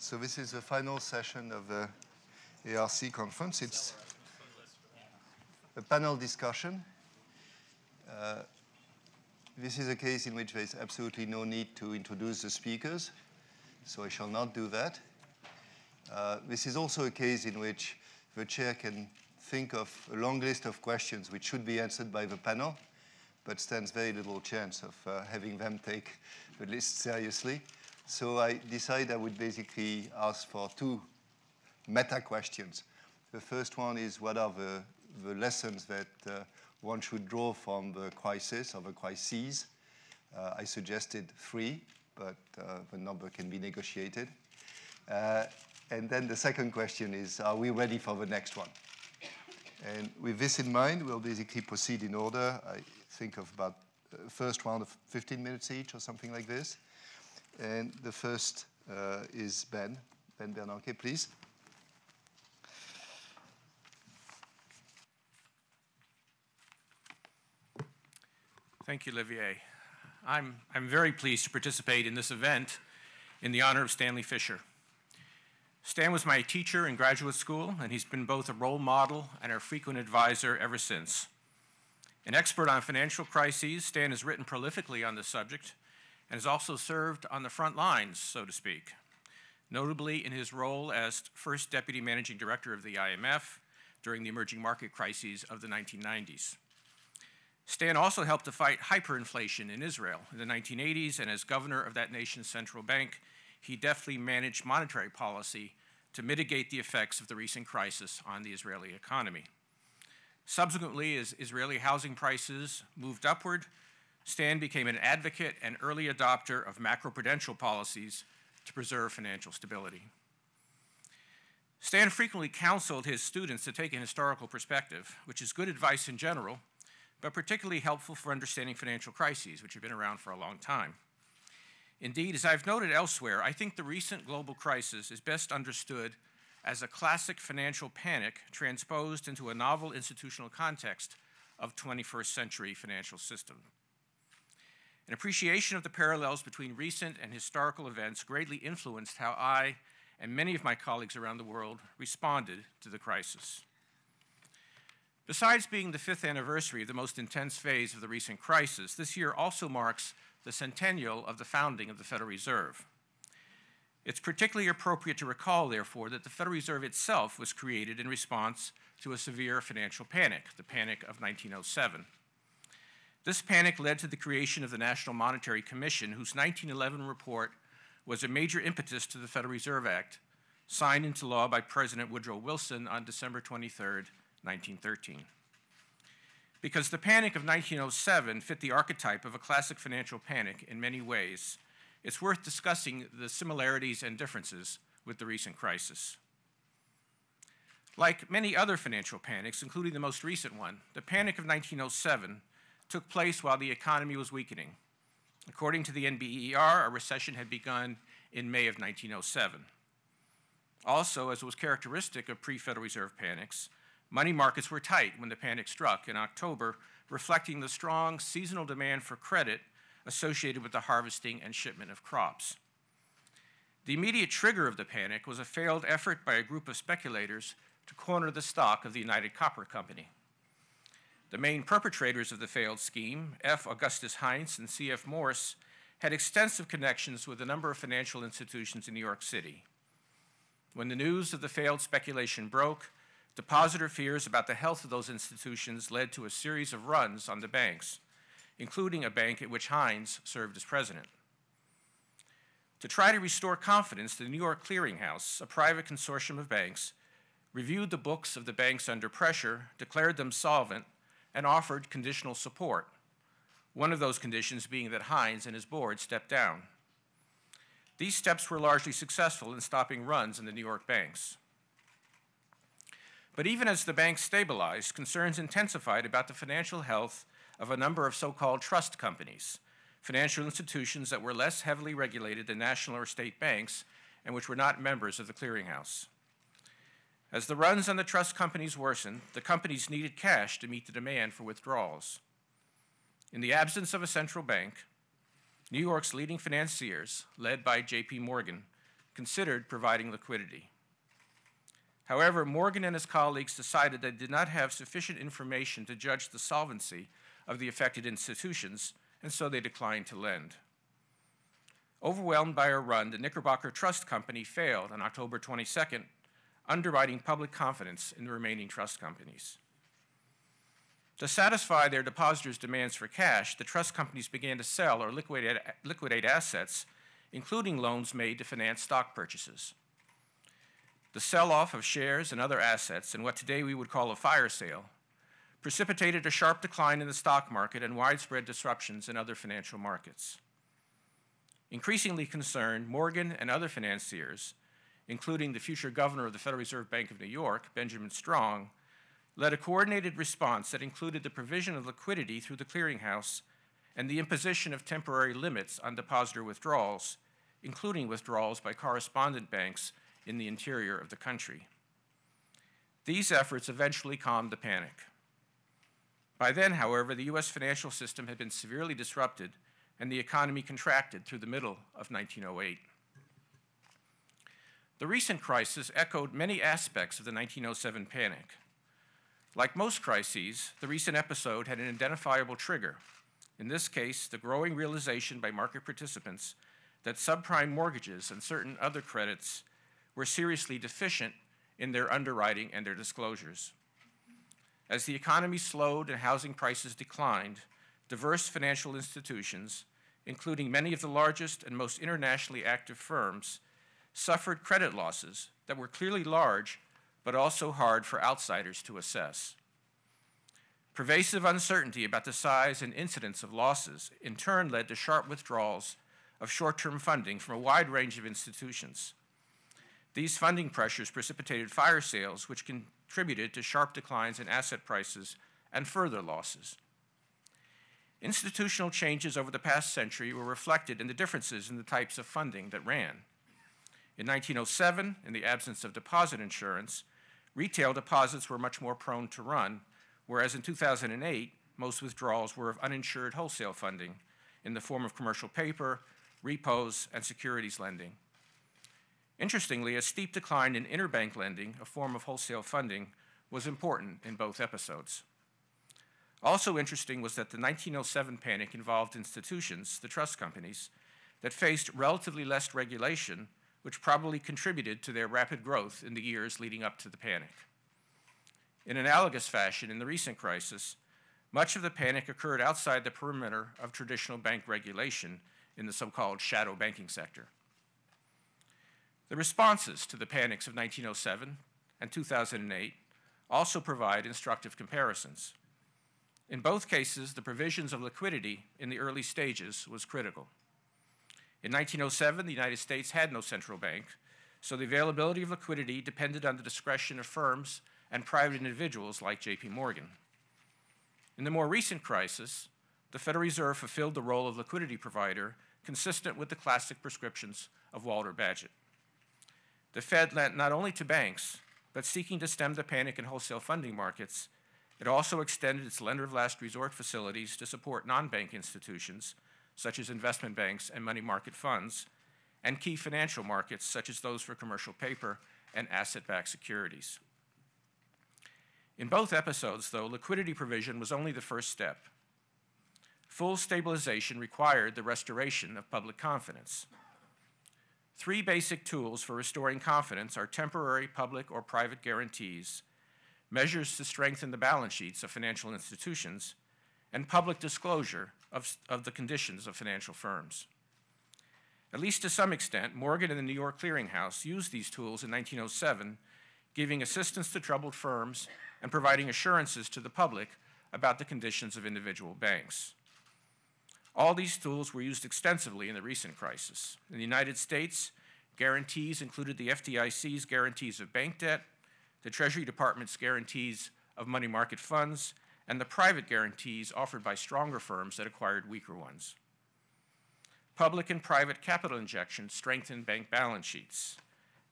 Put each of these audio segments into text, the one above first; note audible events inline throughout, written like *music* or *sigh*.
So this is the final session of the ARC conference. It's a panel discussion. Uh, this is a case in which there's absolutely no need to introduce the speakers, so I shall not do that. Uh, this is also a case in which the chair can think of a long list of questions which should be answered by the panel, but stands very little chance of uh, having them take the list seriously. So I decided I would basically ask for two meta questions. The first one is what are the, the lessons that uh, one should draw from the crisis or the crises? Uh, I suggested three, but uh, the number can be negotiated. Uh, and then the second question is, are we ready for the next one? And with this in mind, we'll basically proceed in order. I think of about uh, first round of 15 minutes each or something like this and the first uh, is Ben. Ben Bernanke, please. Thank you, Olivier. I'm, I'm very pleased to participate in this event in the honor of Stanley Fisher. Stan was my teacher in graduate school, and he's been both a role model and a frequent advisor ever since. An expert on financial crises, Stan has written prolifically on this subject, and has also served on the front lines, so to speak, notably in his role as first deputy managing director of the IMF during the emerging market crises of the 1990s. Stan also helped to fight hyperinflation in Israel in the 1980s, and as governor of that nation's central bank, he deftly managed monetary policy to mitigate the effects of the recent crisis on the Israeli economy. Subsequently, as Israeli housing prices moved upward, Stan became an advocate and early adopter of macroprudential policies to preserve financial stability. Stan frequently counseled his students to take an historical perspective, which is good advice in general, but particularly helpful for understanding financial crises, which have been around for a long time. Indeed, as I've noted elsewhere, I think the recent global crisis is best understood as a classic financial panic transposed into a novel institutional context of 21st century financial system, an appreciation of the parallels between recent and historical events greatly influenced how I and many of my colleagues around the world responded to the crisis. Besides being the fifth anniversary of the most intense phase of the recent crisis, this year also marks the centennial of the founding of the Federal Reserve. It's particularly appropriate to recall, therefore, that the Federal Reserve itself was created in response to a severe financial panic, the Panic of 1907. This panic led to the creation of the National Monetary Commission, whose 1911 report was a major impetus to the Federal Reserve Act, signed into law by President Woodrow Wilson on December 23, 1913. Because the panic of 1907 fit the archetype of a classic financial panic in many ways, it's worth discussing the similarities and differences with the recent crisis. Like many other financial panics, including the most recent one, the panic of 1907 took place while the economy was weakening. According to the NBER, a recession had begun in May of 1907. Also, as was characteristic of pre-Federal Reserve panics, money markets were tight when the panic struck in October, reflecting the strong seasonal demand for credit associated with the harvesting and shipment of crops. The immediate trigger of the panic was a failed effort by a group of speculators to corner the stock of the United Copper Company. The main perpetrators of the failed scheme, F. Augustus Heinz and C. F. Morse, had extensive connections with a number of financial institutions in New York City. When the news of the failed speculation broke, depositor fears about the health of those institutions led to a series of runs on the banks, including a bank at which Heinz served as president. To try to restore confidence, the New York Clearinghouse, a private consortium of banks, reviewed the books of the banks under pressure, declared them solvent, and offered conditional support, one of those conditions being that Hines and his board stepped down. These steps were largely successful in stopping runs in the New York banks. But even as the banks stabilized, concerns intensified about the financial health of a number of so-called trust companies, financial institutions that were less heavily regulated than national or state banks and which were not members of the clearinghouse. As the runs on the trust companies worsened, the companies needed cash to meet the demand for withdrawals. In the absence of a central bank, New York's leading financiers, led by JP Morgan, considered providing liquidity. However, Morgan and his colleagues decided they did not have sufficient information to judge the solvency of the affected institutions, and so they declined to lend. Overwhelmed by a run, the Knickerbocker Trust Company failed on October 22, underwriting public confidence in the remaining trust companies. To satisfy their depositors' demands for cash, the trust companies began to sell or liquidate, liquidate, assets, including loans made to finance stock purchases. The sell off of shares and other assets, in what today we would call a fire sale, precipitated a sharp decline in the stock market and widespread disruptions in other financial markets. Increasingly concerned, Morgan and other financiers including the future governor of the Federal Reserve Bank of New York, Benjamin Strong, led a coordinated response that included the provision of liquidity through the clearinghouse and the imposition of temporary limits on depositor withdrawals, including withdrawals by correspondent banks in the interior of the country. These efforts eventually calmed the panic. By then, however, the U.S. financial system had been severely disrupted and the economy contracted through the middle of 1908. The recent crisis echoed many aspects of the 1907 panic. Like most crises, the recent episode had an identifiable trigger. In this case, the growing realization by market participants that subprime mortgages and certain other credits were seriously deficient in their underwriting and their disclosures. As the economy slowed and housing prices declined, diverse financial institutions, including many of the largest and most internationally active firms, suffered credit losses that were clearly large, but also hard for outsiders to assess. Pervasive uncertainty about the size and incidence of losses in turn led to sharp withdrawals of short-term funding from a wide range of institutions. These funding pressures precipitated fire sales, which contributed to sharp declines in asset prices and further losses. Institutional changes over the past century were reflected in the differences in the types of funding that ran. In 1907, in the absence of deposit insurance, retail deposits were much more prone to run, whereas in 2008, most withdrawals were of uninsured wholesale funding in the form of commercial paper, repos, and securities lending. Interestingly, a steep decline in interbank lending, a form of wholesale funding, was important in both episodes. Also interesting was that the 1907 panic involved institutions, the trust companies, that faced relatively less regulation which probably contributed to their rapid growth in the years leading up to the panic. In analogous fashion, in the recent crisis, much of the panic occurred outside the perimeter of traditional bank regulation in the so-called shadow banking sector. The responses to the panics of 1907 and 2008 also provide instructive comparisons. In both cases, the provisions of liquidity in the early stages was critical. In 1907, the United States had no central bank, so the availability of liquidity depended on the discretion of firms and private individuals like JP Morgan. In the more recent crisis, the Federal Reserve fulfilled the role of liquidity provider consistent with the classic prescriptions of Walter Badgett. The Fed lent not only to banks, but seeking to stem the panic in wholesale funding markets, it also extended its lender of last resort facilities to support non bank institutions such as investment banks and money market funds, and key financial markets, such as those for commercial paper and asset-backed securities. In both episodes, though, liquidity provision was only the first step. Full stabilization required the restoration of public confidence. Three basic tools for restoring confidence are temporary public or private guarantees, measures to strengthen the balance sheets of financial institutions, and public disclosure of, of the conditions of financial firms. At least to some extent, Morgan and the New York Clearinghouse used these tools in 1907, giving assistance to troubled firms and providing assurances to the public about the conditions of individual banks. All these tools were used extensively in the recent crisis. In the United States, guarantees included the FDIC's guarantees of bank debt, the Treasury Department's guarantees of money market funds, and the private guarantees offered by stronger firms that acquired weaker ones. Public and private capital injections strengthened bank balance sheets.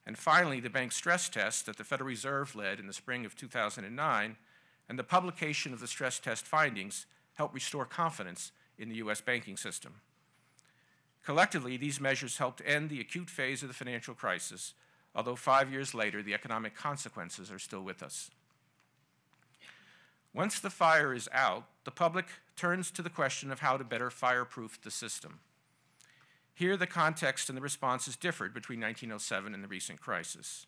And finally, the bank stress test that the Federal Reserve led in the spring of 2009 and the publication of the stress test findings helped restore confidence in the U.S. banking system. Collectively, these measures helped end the acute phase of the financial crisis, although five years later, the economic consequences are still with us. Once the fire is out, the public turns to the question of how to better fireproof the system. Here, the context and the responses differed between 1907 and the recent crisis.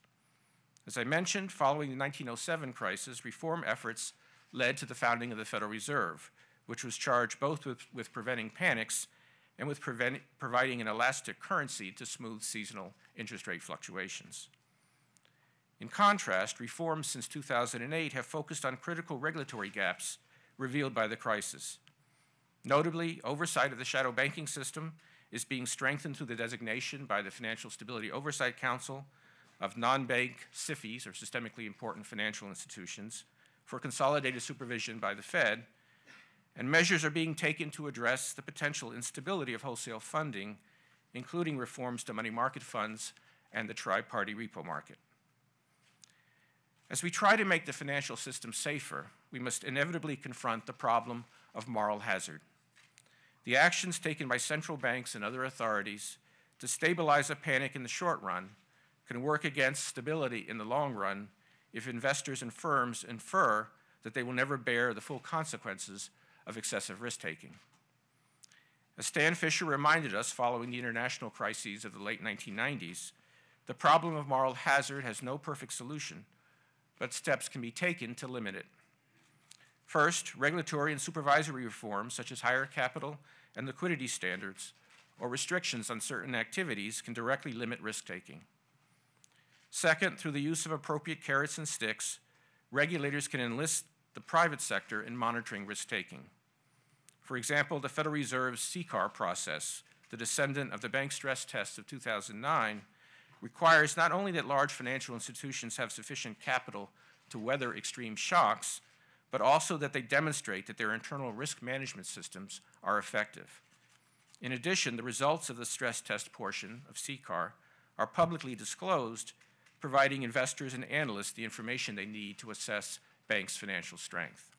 As I mentioned, following the 1907 crisis, reform efforts led to the founding of the Federal Reserve, which was charged both with, with preventing panics and with prevent, providing an elastic currency to smooth seasonal interest rate fluctuations. In contrast, reforms since 2008 have focused on critical regulatory gaps revealed by the crisis. Notably, oversight of the shadow banking system is being strengthened through the designation by the Financial Stability Oversight Council of non-bank SIFIs, or systemically important financial institutions, for consolidated supervision by the Fed, and measures are being taken to address the potential instability of wholesale funding, including reforms to money market funds and the tri-party repo market. As we try to make the financial system safer, we must inevitably confront the problem of moral hazard. The actions taken by central banks and other authorities to stabilize a panic in the short run can work against stability in the long run if investors and firms infer that they will never bear the full consequences of excessive risk taking. As Stan Fisher reminded us following the international crises of the late 1990s, the problem of moral hazard has no perfect solution but steps can be taken to limit it. First, regulatory and supervisory reforms, such as higher capital and liquidity standards or restrictions on certain activities, can directly limit risk taking. Second, through the use of appropriate carrots and sticks, regulators can enlist the private sector in monitoring risk taking. For example, the Federal Reserve's CCAR process, the descendant of the bank stress test of 2009, requires not only that large financial institutions have sufficient capital to weather extreme shocks, but also that they demonstrate that their internal risk management systems are effective. In addition, the results of the stress test portion of CCAR are publicly disclosed, providing investors and analysts the information they need to assess banks' financial strength.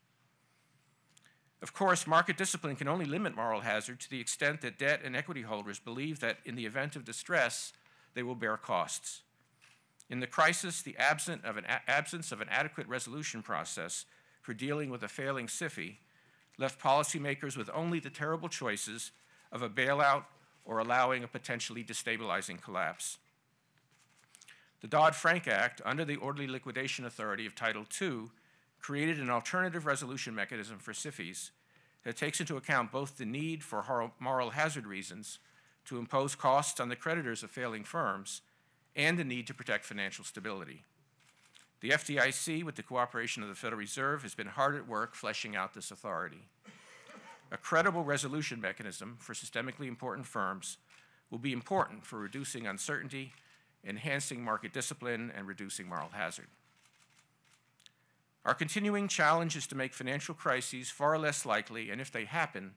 Of course, market discipline can only limit moral hazard to the extent that debt and equity holders believe that in the event of distress, they will bear costs. In the crisis, the absence of an, absence of an adequate resolution process for dealing with a failing SIFI left policymakers with only the terrible choices of a bailout or allowing a potentially destabilizing collapse. The Dodd-Frank Act, under the orderly liquidation authority of Title II, created an alternative resolution mechanism for SIFIs that takes into account both the need for moral hazard reasons to impose costs on the creditors of failing firms, and the need to protect financial stability. The FDIC, with the cooperation of the Federal Reserve, has been hard at work fleshing out this authority. A credible resolution mechanism for systemically important firms will be important for reducing uncertainty, enhancing market discipline, and reducing moral hazard. Our continuing challenge is to make financial crises far less likely, and if they happen,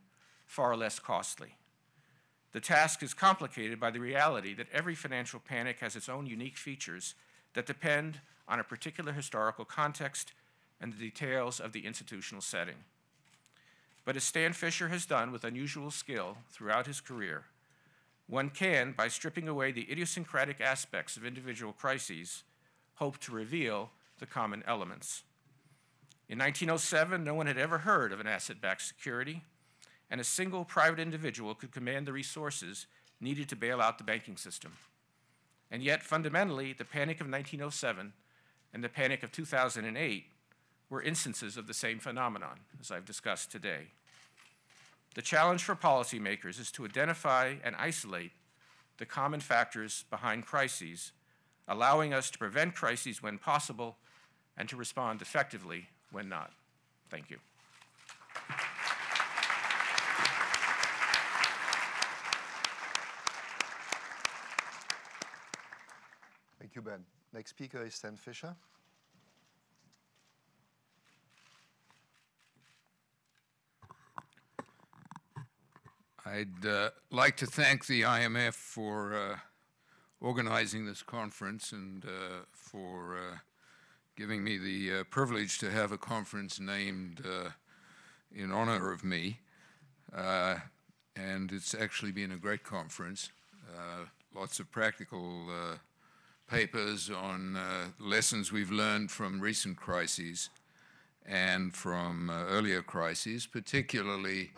far less costly. The task is complicated by the reality that every financial panic has its own unique features that depend on a particular historical context and the details of the institutional setting. But as Stan Fisher has done with unusual skill throughout his career, one can, by stripping away the idiosyncratic aspects of individual crises, hope to reveal the common elements. In 1907, no one had ever heard of an asset-backed security and a single private individual could command the resources needed to bail out the banking system. And yet, fundamentally, the panic of 1907 and the panic of 2008 were instances of the same phenomenon, as I've discussed today. The challenge for policymakers is to identify and isolate the common factors behind crises, allowing us to prevent crises when possible and to respond effectively when not. Thank you. Thank you, Ben. Next speaker is Sam Fisher. I'd uh, like to thank the IMF for uh, organizing this conference and uh, for uh, giving me the uh, privilege to have a conference named uh, in honor of me. and it's actually been a great conference, lots of practical papers on uh, lessons we've learned from recent crises and from uh, earlier crises, particularly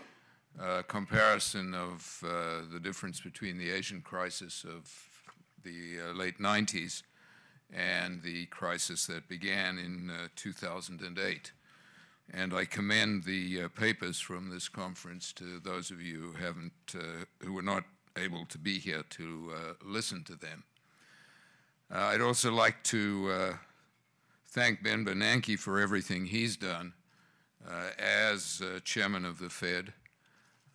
uh, comparison of uh, the difference between the Asian crisis of the uh, late 90s and the crisis that began in uh, 2008. And I commend the papers from this conference to those of you who haven't, who were not able to be here to listen to them. Uh, I'd also like to uh, thank Ben Bernanke for everything he's done uh, as uh, chairman of the Fed.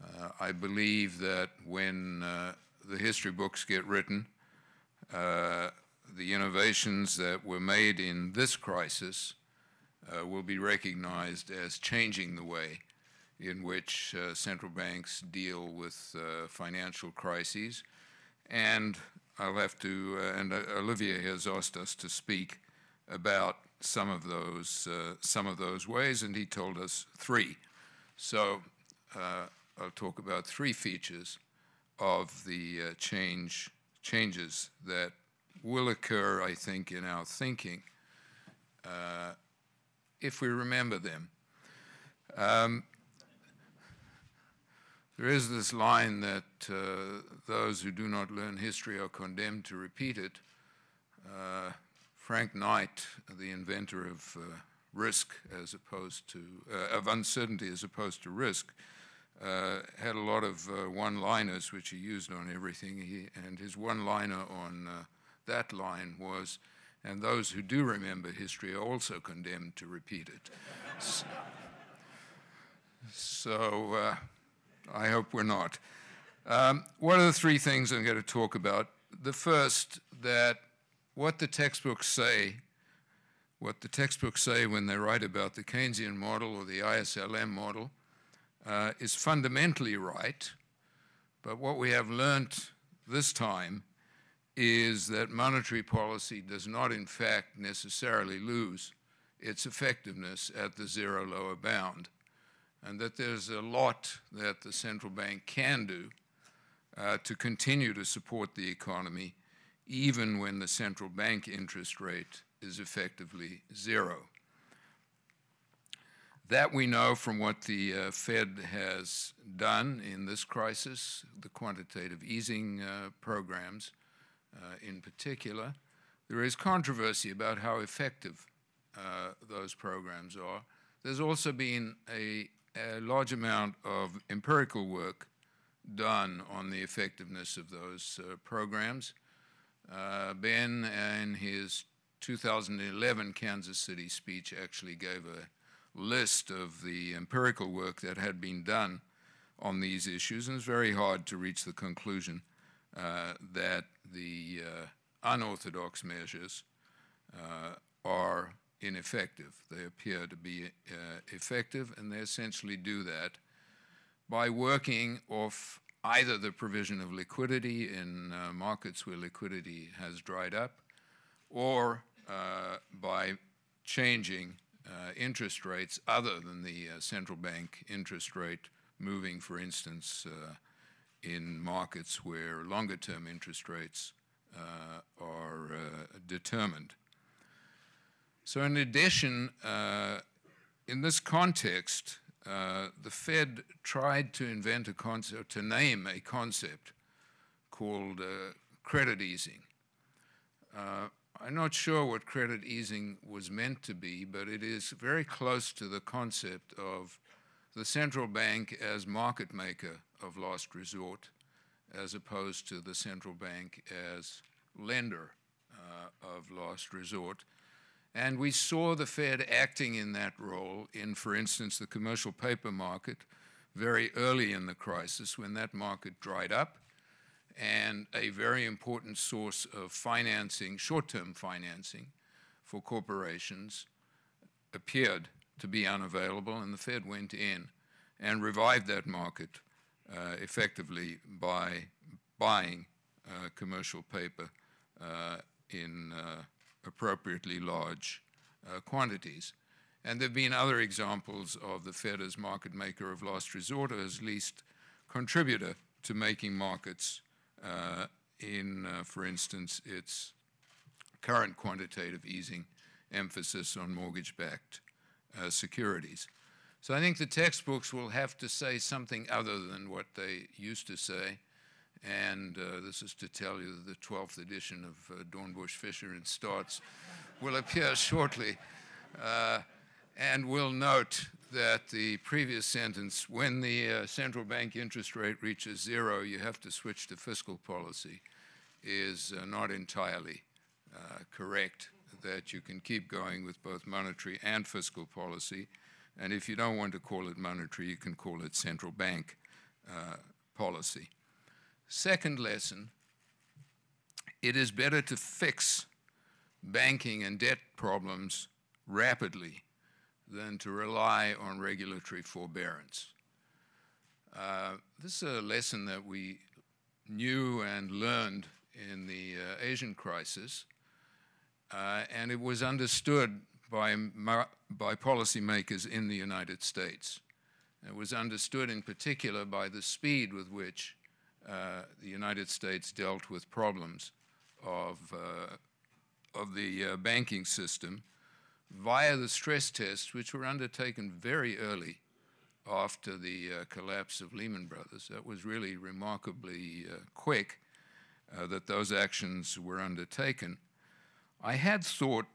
Uh, I believe that when uh, the history books get written, the innovations that were made in this crisis will be recognized as changing the way in which central banks deal with financial crises and I'll have to, uh, and uh, Olivia has asked us to speak about some of those, uh, some of those ways, and he told us three. So uh, I'll talk about three features of the change, changes that will occur, I think, in our thinking if we remember them. Um, there is this line that uh, those who do not learn history are condemned to repeat it. Uh, Frank Knight, the inventor of uh, risk as opposed to, uh, of uncertainty as opposed to risk, uh, had a lot of uh, one-liners which he used on everything. He, and his one-liner on that line was, and those who do remember history are also condemned to repeat it. so, so I hope we're not. Um, what are the three things I'm going to talk about? The first, that what the textbooks say, what the textbooks say when they write about the Keynesian model or the ISLM model, uh, is fundamentally right, but what we have learnt this time is that monetary policy does not in fact necessarily lose its effectiveness at the zero lower bound and that there's a lot that the central bank can do uh, to continue to support the economy, even when the central bank interest rate is effectively zero. That we know from what the uh, Fed has done in this crisis, the quantitative easing uh, programs uh, in particular. There is controversy about how effective uh, those programs are. There's also been a a large amount of empirical work done on the effectiveness of those uh, programs. Uh, ben, in his 2011 Kansas City speech, actually gave a list of the empirical work that had been done on these issues, and it's very hard to reach the conclusion uh, that the uh, unorthodox measures uh, are ineffective. They appear to be uh, effective, and they essentially do that by working off either the provision of liquidity in uh, markets where liquidity has dried up, or uh, by changing uh, interest rates other than the uh, central bank interest rate, moving, for instance, uh, in markets where longer term interest rates are determined. So in addition, uh, in this context, uh, the Fed tried to invent a concept, to name a concept called uh, credit easing. Uh, I'm not sure what credit easing was meant to be, but it is very close to the concept of the central bank as market maker of last resort, as opposed to the central bank as lender uh, of last resort. And we saw the Fed acting in that role in, for instance, the commercial paper market very early in the crisis when that market dried up and a very important source of financing, short-term financing for corporations appeared to be unavailable and the Fed went in and revived that market uh, effectively by buying uh, commercial paper uh, in uh, appropriately large uh, quantities. And there have been other examples of the Fed as market maker of last resort or as least contributor to making markets uh, in, uh, for instance, its current quantitative easing emphasis on mortgage-backed uh, securities. So I think the textbooks will have to say something other than what they used to say and uh, this is to tell you the 12th edition of uh, Dornbusch, Fisher, and Stotz will appear shortly. Uh, and we'll note that the previous sentence, when the uh, central bank interest rate reaches zero, you have to switch to fiscal policy, is uh, not entirely uh, correct, that you can keep going with both monetary and fiscal policy. And if you don't want to call it monetary, you can call it central bank policy. Second lesson, it is better to fix banking and debt problems rapidly than to rely on regulatory forbearance. Uh, this is a lesson that we knew and learned in the uh, Asian crisis, uh, and it was understood by, by policymakers in the United States. It was understood in particular by the speed with which uh, the United States dealt with problems of, uh, of the uh, banking system via the stress tests, which were undertaken very early after the uh, collapse of Lehman Brothers. That was really remarkably uh, quick uh, that those actions were undertaken. I had thought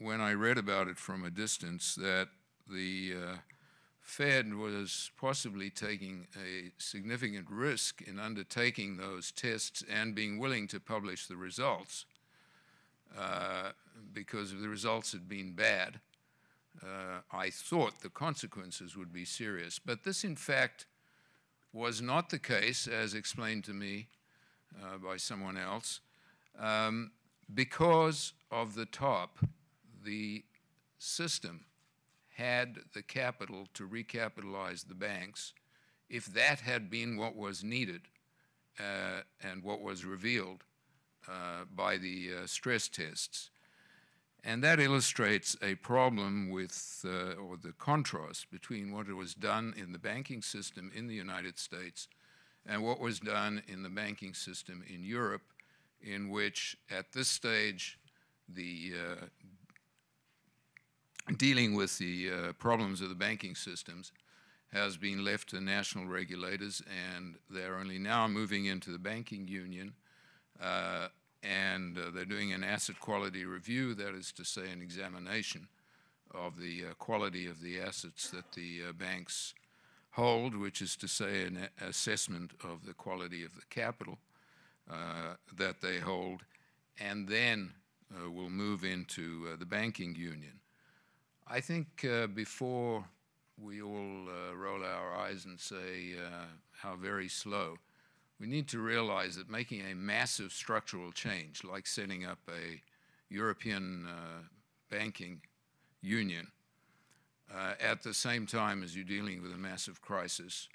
when I read about it from a distance that the Fed was possibly taking a significant risk in undertaking those tests and being willing to publish the results uh, because if the results had been bad, uh, I thought the consequences would be serious. But this, in fact, was not the case, as explained to me uh, by someone else, um, because of the top, the system had the capital to recapitalize the banks, if that had been what was needed uh, and what was revealed uh, by the uh, stress tests. And that illustrates a problem with, uh, or the contrast between what was done in the banking system in the United States and what was done in the banking system in Europe, in which at this stage the uh, dealing with the uh, problems of the banking systems has been left to national regulators, and they're only now moving into the banking union. Uh, and uh, they're doing an asset quality review, that is to say, an examination of the uh, quality of the assets that the uh, banks hold, which is to say, an assessment of the quality of the capital uh, that they hold, and then will move into the banking union. I think uh, before we all uh, roll our eyes and say uh, how very slow, we need to realize that making a massive structural change, like setting up a European uh, banking union, uh, at the same time as you're dealing with a massive crisis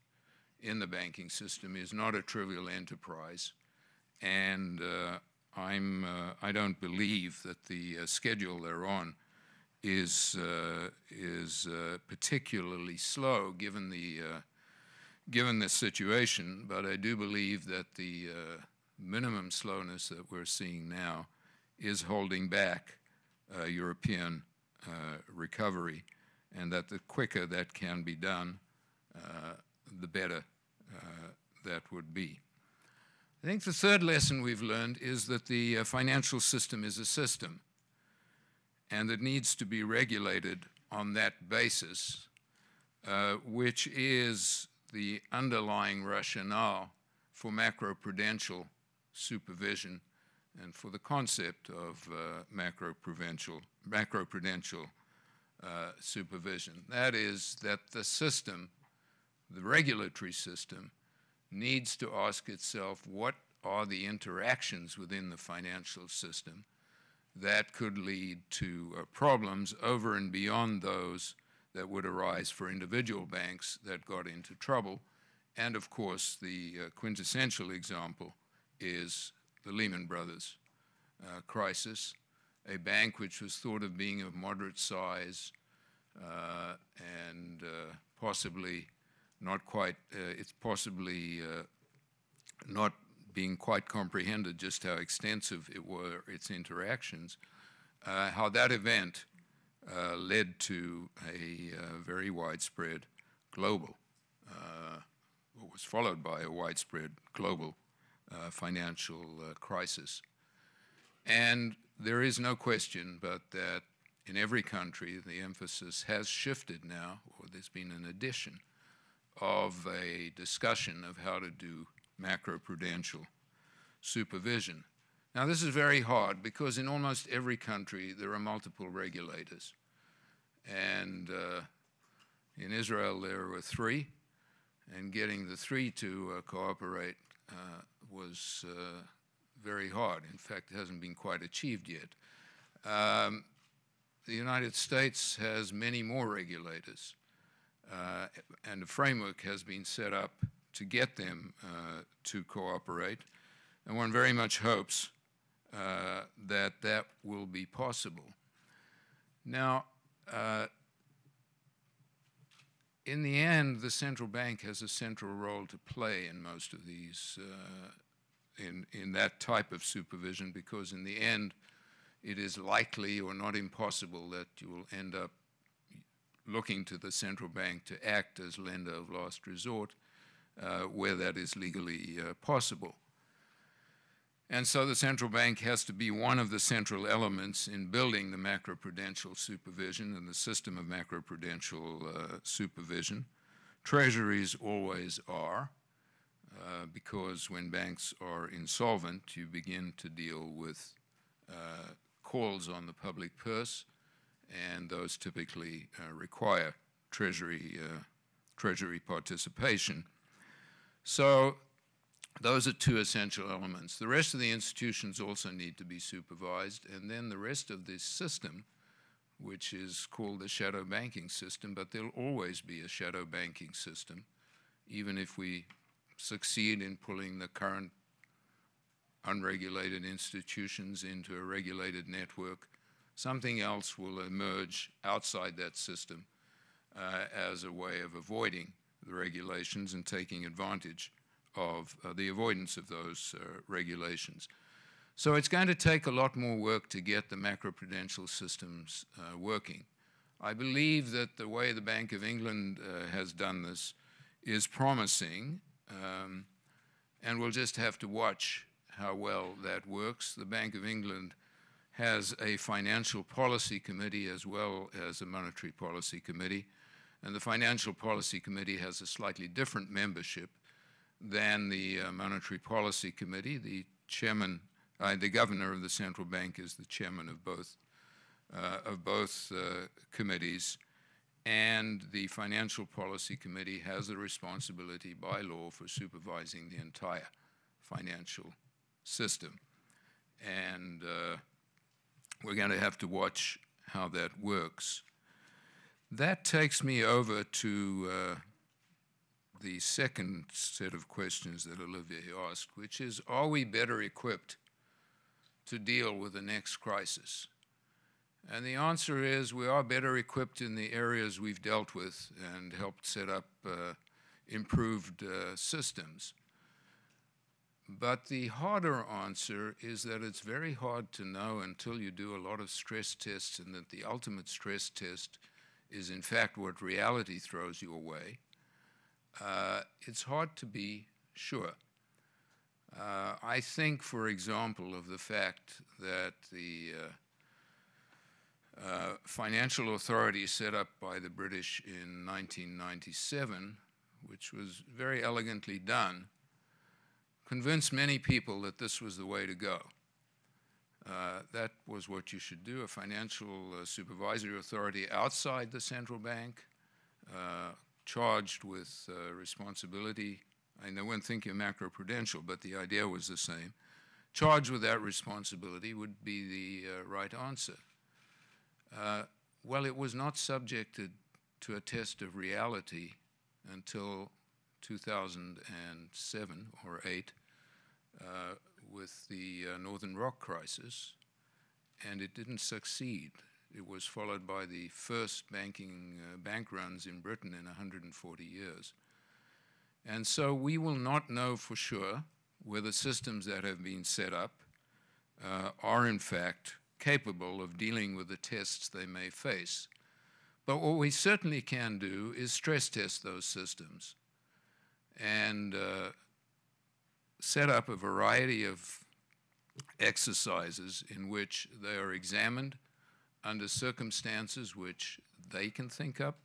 in the banking system, is not a trivial enterprise. And uh, I'm, I don't believe that the schedule they're on is, uh, is uh, particularly slow given the, uh, given this situation, but I do believe that the minimum slowness that we're seeing now is holding back uh, European uh, recovery, and that the quicker that can be done, uh, the better that would be. I think the third lesson we've learned is that the financial system is a system and that needs to be regulated on that basis, uh, which is the underlying rationale for macroprudential supervision and for the concept of uh, macroprudential, macroprudential uh, supervision. That is that the system, the regulatory system, needs to ask itself what are the interactions within the financial system that could lead to uh, problems over and beyond those that would arise for individual banks that got into trouble. And of course, the uh, quintessential example is the Lehman Brothers uh, crisis, a bank which was thought of being of moderate size uh, and uh, possibly not quite, uh, it's possibly not, being quite comprehended just how extensive it were, its interactions, uh, how that event uh, led to a uh, very widespread global, or uh, was followed by a widespread global uh, financial uh, crisis. And there is no question but that in every country the emphasis has shifted now, or there's been an addition of a discussion of how to do macroprudential supervision. Now, this is very hard because in almost every country there are multiple regulators. And uh, in Israel there were three, and getting the three to uh, cooperate uh, was uh, very hard. In fact, it hasn't been quite achieved yet. Um, the United States has many more regulators, uh, and a framework has been set up to get them uh, to cooperate. And one very much hopes uh, that that will be possible. Now, uh, in the end, the central bank has a central role to play in most of these, uh, in, in that type of supervision, because in the end, it is likely or not impossible that you will end up looking to the central bank to act as lender of last resort uh, where that is legally uh, possible. And so the central bank has to be one of the central elements in building the macroprudential supervision and the system of macroprudential uh, supervision. Treasuries always are, uh, because when banks are insolvent, you begin to deal with uh, calls on the public purse, and those typically uh, require treasury, treasury participation. So those are two essential elements. The rest of the institutions also need to be supervised, and then the rest of this system, which is called the shadow banking system, but there'll always be a shadow banking system, even if we succeed in pulling the current unregulated institutions into a regulated network, something else will emerge outside that system uh, as a way of avoiding the regulations and taking advantage of uh, the avoidance of those uh, regulations. So it's going to take a lot more work to get the macroprudential systems uh, working. I believe that the way the Bank of England uh, has done this is promising, um, and we'll just have to watch how well that works. The Bank of England has a financial policy committee as well as a monetary policy committee. And the Financial Policy Committee has a slightly different membership than the uh, Monetary Policy Committee. The chairman, uh, the governor of the central bank is the chairman of both, uh, of both uh, committees. And the Financial Policy Committee has the responsibility by law for supervising the entire financial system. And uh, we're going to have to watch how that works. That takes me over to uh, the second set of questions that Olivier asked, which is Are we better equipped to deal with the next crisis? And the answer is we are better equipped in the areas we've dealt with and helped set up uh, improved uh, systems. But the harder answer is that it's very hard to know until you do a lot of stress tests and that the ultimate stress test is in fact what reality throws you away, uh, it's hard to be sure. Uh, I think, for example, of the fact that the uh, uh financial authority set up by the British in 1997, which was very elegantly done, convinced many people that this was the way to go. Uh, that was what you should do, a financial uh, supervisory authority outside the central bank uh, charged with uh, responsibility. And they weren't thinking macroprudential, but the idea was the same. Charged with that responsibility would be the uh, right answer. Uh, well, it was not subjected to a test of reality until 2007 or 8 uh, with the uh, Northern Rock crisis, and it didn't succeed. It was followed by the first banking uh, bank runs in Britain in 140 years. And so we will not know for sure whether systems that have been set up uh, are in fact capable of dealing with the tests they may face. But what we certainly can do is stress test those systems and uh, set up a variety of exercises in which they are examined under circumstances which they can think up,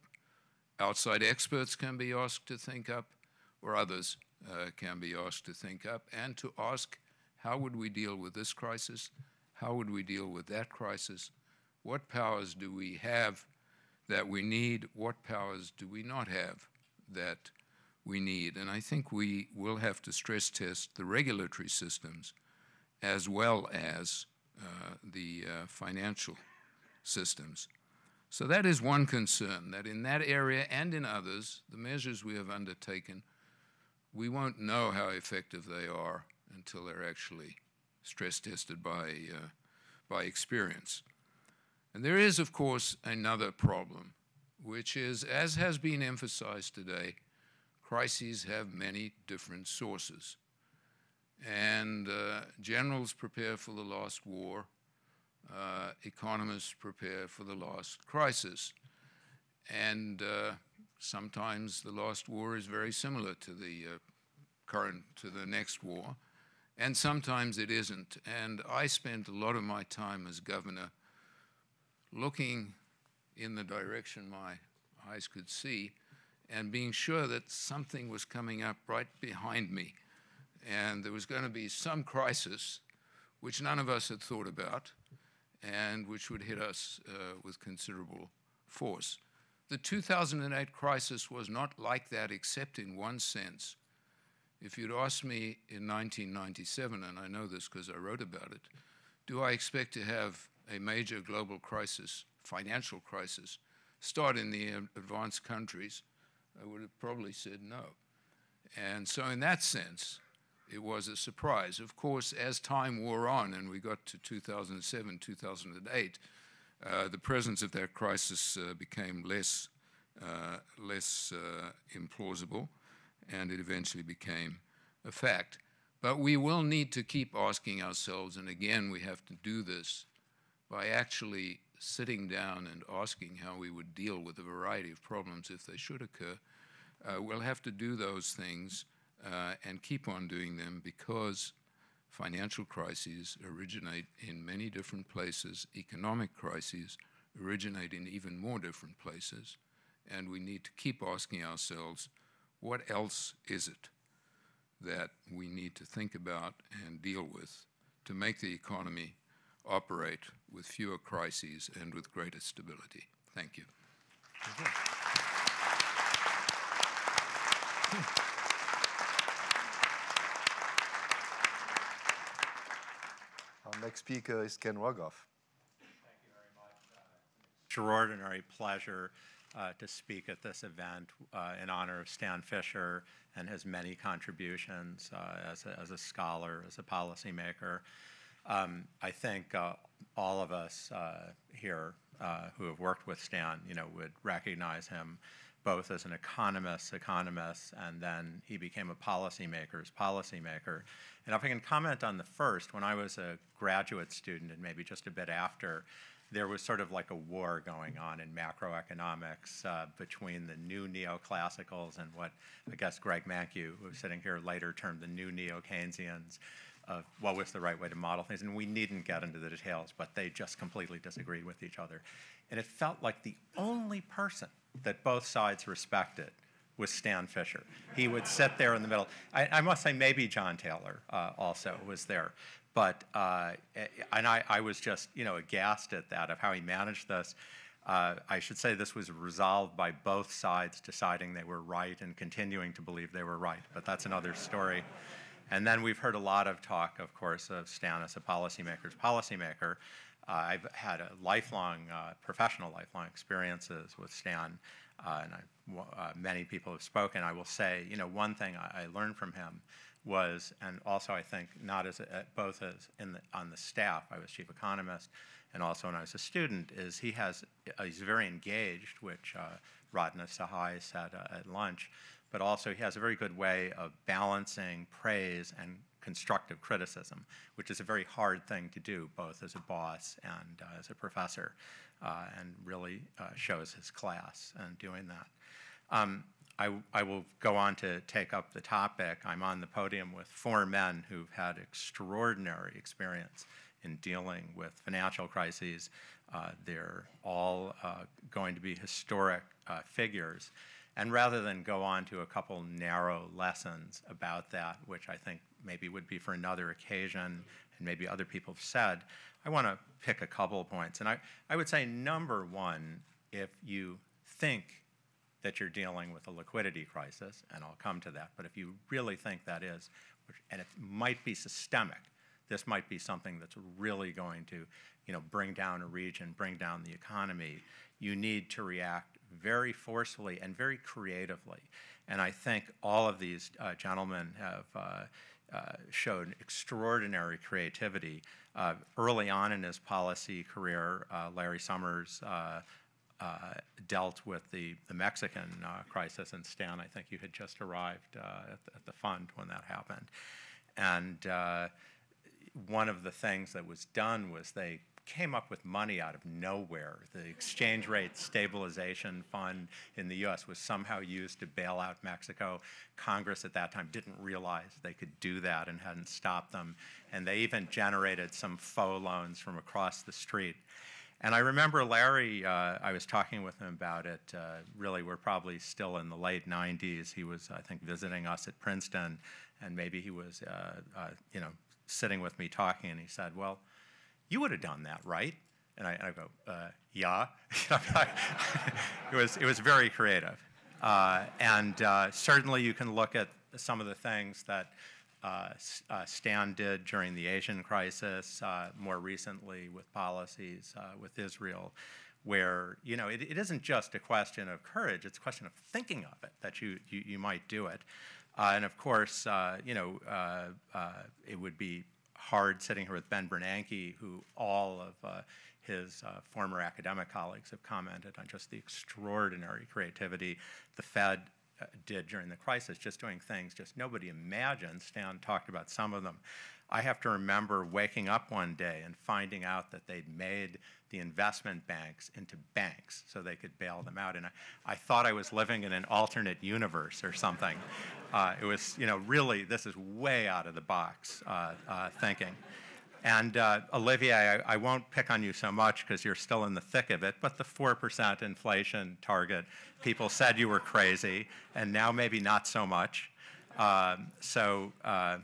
outside experts can be asked to think up, or others uh, can be asked to think up, and to ask how would we deal with this crisis? How would we deal with that crisis? What powers do we have that we need? What powers do we not have that we need? And I think we will have to stress test the regulatory systems as well as uh, the uh, financial systems. So that is one concern, that in that area and in others, the measures we have undertaken, we won't know how effective they are until they're actually stress tested by, uh, by experience. And there is, of course, another problem, which is, as has been emphasized today, crises have many different sources. And uh, generals prepare for the last war. Uh, economists prepare for the last crisis. And uh, sometimes the last war is very similar to the uh, current, to the next war. And sometimes it isn't. And I spent a lot of my time as governor looking in the direction my eyes could see and being sure that something was coming up right behind me and there was going to be some crisis which none of us had thought about and which would hit us uh, with considerable force. The 2008 crisis was not like that except in one sense. If you'd asked me in 1997, and I know this because I wrote about it, do I expect to have a major global crisis, financial crisis, start in the advanced countries? I would have probably said no. And so, in that sense, it was a surprise. Of course, as time wore on and we got to 2007, 2008, uh, the presence of that crisis uh, became less, uh, less uh, implausible and it eventually became a fact. But we will need to keep asking ourselves, and again, we have to do this by actually sitting down and asking how we would deal with a variety of problems if they should occur. Uh, we'll have to do those things uh, and keep on doing them because financial crises originate in many different places, economic crises originate in even more different places, and we need to keep asking ourselves, what else is it that we need to think about and deal with to make the economy operate with fewer crises and with greater stability? Thank you. Thank you. Next speaker is Ken Rogoff. Thank you very much. Uh, extraordinary pleasure uh, to speak at this event uh, in honor of Stan Fisher and his many contributions uh, as a, as, a, scholar, as a policymaker. Um, I think uh, all of us uh, here who have worked with Stan, you know, would recognize him both as an economist, economist, and then he became a policymaker's policymaker. And if I can comment on the first, when I was a graduate student and maybe just a bit after, there was sort of like a war going on in macroeconomics uh, between the new neoclassicals and what I guess Greg Mankiw, who's sitting here later, termed the new neo-Keynesians of what was the right way to model things. And we needn't get into the details, but they just completely disagreed with each other. And it felt like the only person that both sides respected was Stan Fisher. He would sit there in the middle. I, I must say, maybe John Taylor uh, also was there. But, uh, and I, I, was just, you know, aghast at that, of how he managed this. Uh, I should say this was resolved by both sides deciding they were right and continuing to believe they were right, but that's another story. And then we've heard a lot of talk, of course, of Stan as a policymaker. Policymaker, uh, I've had a lifelong, uh, professional lifelong experiences with Stan, uh, and I, many people have spoken. I will say, you know, one thing I, I learned from him was, and also I think not as a, both as in the, on the staff, I was chief economist, and also when I was a student, is he has he's very engaged, which uh, Radna Sahai said uh, at lunch, but also he has a very good way of balancing praise and constructive criticism, which is a very hard thing to do, both as a boss and uh, as a professor, uh, and really uh, shows his class in doing that. Um, I, I, will go on to take up the topic. I'm on the podium with four men who've had extraordinary experience in dealing with financial crises. Uh, they're all uh, going to be historic uh, figures. And rather than go on to a couple narrow lessons about that, which I think maybe would be for another occasion and maybe other people have said, I want to pick a couple points. And I, I would say, number one, if you think that you're dealing with a liquidity crisis, and I'll come to that, but if you really think that is, and it might be systemic, this might be something that's really going to you know, bring down a region, bring down the economy, you need to react very forcefully and very creatively. And I think all of these uh, gentlemen have uh, uh, extraordinary creativity. Uh, early on in his policy career, uh, Larry Summers uh, dealt with the, the Mexican crisis, and Stan, I think you had just arrived at the, at, the, fund when that happened. And one of the things that was done was they came up with money out of nowhere. The exchange rate stabilization fund in the US was somehow used to bail out Mexico. Congress at that time didn't realize they could do that and hadn't stopped them. And they even generated some faux loans from across the street. And I remember Larry, uh, I was talking with him about it. Uh, really, we're probably still in the late 90s. He was, I think, visiting us at Princeton, and maybe he was, uh, uh you know, sitting with me talking, and he said, Well, you would have done that, right? And I, and I go, uh, yeah. *laughs* it, was, it was very creative. Uh, and uh, certainly you can look at some of the things that uh, uh, Stan did during the Asian crisis, uh, more recently with policies with Israel, where you know it, it isn't just a question of courage, it's a question of thinking of it, that you, you, you might do it. and of course, you know, it would be hard sitting here with Ben Bernanke, who all of uh, his uh, former academic colleagues have commented on just the extraordinary creativity the Fed uh, did during the crisis, just doing things just nobody imagined. Stan talked about some of them. I have to remember waking up one day and finding out that they'd made the investment banks into banks so they could bail them out. And I, I thought I was living in an alternate universe or something. Uh, it was, you know, really, this is way out of the box uh, uh, thinking. And uh, Olivier, I, I, won't pick on you so much because you're still in the thick of it, but the 4% inflation target, people said you were crazy, and now maybe not so much. Um, so uh,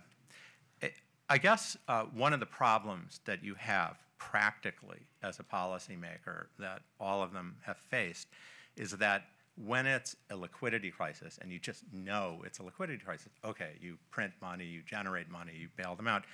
it, I guess uh, one of the problems that you have practically as a policymaker that all of them have faced is that when it's a liquidity crisis and you just know it's a liquidity crisis, okay, you print money, you generate money, you bail them out.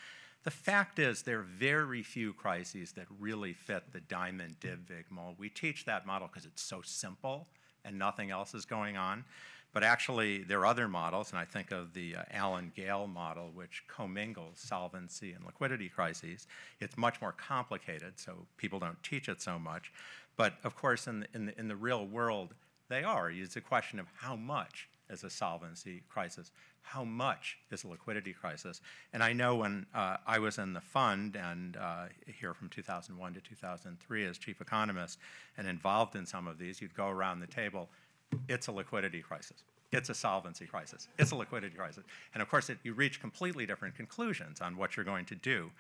The fact is, there are very few crises that really fit the diamond Dibvig mold. We teach that model because it's so simple and nothing else is going on. But actually, there are other models, and I think of the uh, Allen Gale model, which commingles solvency and liquidity crises. It's much more complicated, so people don't teach it so much. But of course, in the, in the, in the real world, they are. It's a question of how much is a solvency crisis, how much is a liquidity crisis. And I know when uh, I was in the fund and uh, here from 2001 to 2003 as chief economist and involved in some of these, you'd go around the table it's a liquidity crisis. It's a solvency crisis. It's a liquidity crisis. And of course, it, you reach completely different conclusions on what you're going to do.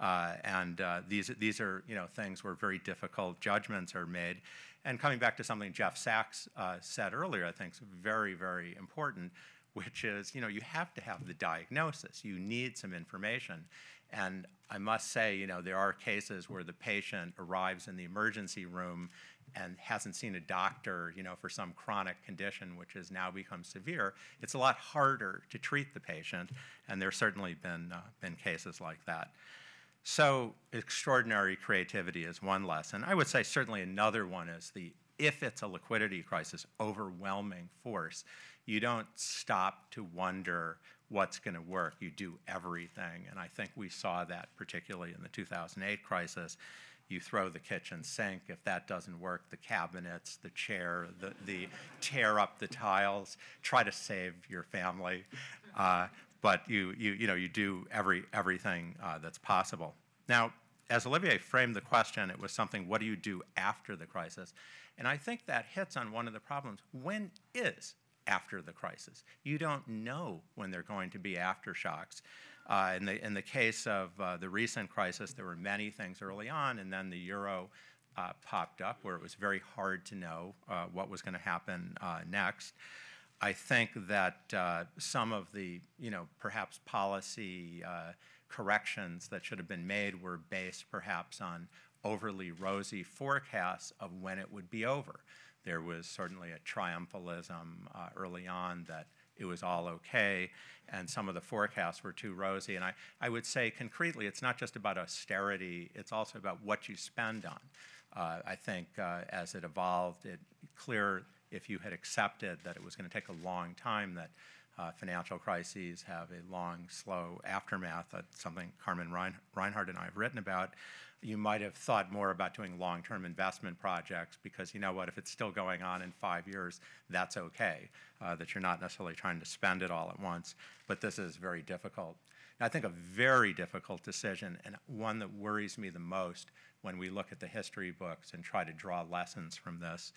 Uh, and uh, these, these are you know, things where very difficult judgments are made. And coming back to something Jeff Sachs uh, said earlier, I think is very, very important, which is you, know, you have to have the diagnosis. You need some information. And I must say, you know, there are cases where the patient arrives in the emergency room and hasn't seen a doctor, you know, for some chronic condition which has now become severe, it's a lot harder to treat the patient, and there certainly been uh, been cases like that. So extraordinary creativity is one lesson. I would say certainly another one is the if it's a liquidity crisis, overwhelming force. You don't stop to wonder what's going to work. You do everything, and I think we saw that particularly in the 2008 crisis you throw the kitchen sink. If that doesn't work, the cabinets, the chair, the, the tear up the tiles. Try to save your family, uh, but you, you, you know you do every everything uh, that's possible. Now, as Olivier framed the question, it was something: what do you do after the crisis? And I think that hits on one of the problems. When is after the crisis? You don't know when they're going to be aftershocks. Uh, in, the, in the case of uh, the recent crisis, there were many things early on, and then the euro uh, popped up where it was very hard to know uh, what was going to happen uh, next. I think that uh, some of the, you know, perhaps policy corrections that should have been made were based perhaps on overly rosy forecasts of when it would be over. There was certainly a triumphalism early on that it was all okay, and some of the forecasts were too rosy. And I, I would say concretely, it's not just about austerity, it's also about what you spend on. Uh, I think uh, as it evolved, it clear if you had accepted that it was going to take a long time that uh, financial crises have a long, slow aftermath. That's something Carmen Rein Reinhardt and I have written about. You might have thought more about doing long term investment projects because you know what, if it's still going on in five years, that's okay, uh, that you're not necessarily trying to spend it all at once. But this is very difficult. I think a very difficult decision, and one that worries me the most when we look at the history books and try to draw lessons from this,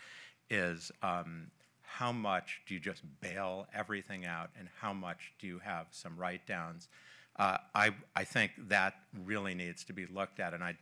is um, how much do you just bail everything out and how much do you have some write-downs? Uh, I, I think that really needs to be looked at. And I,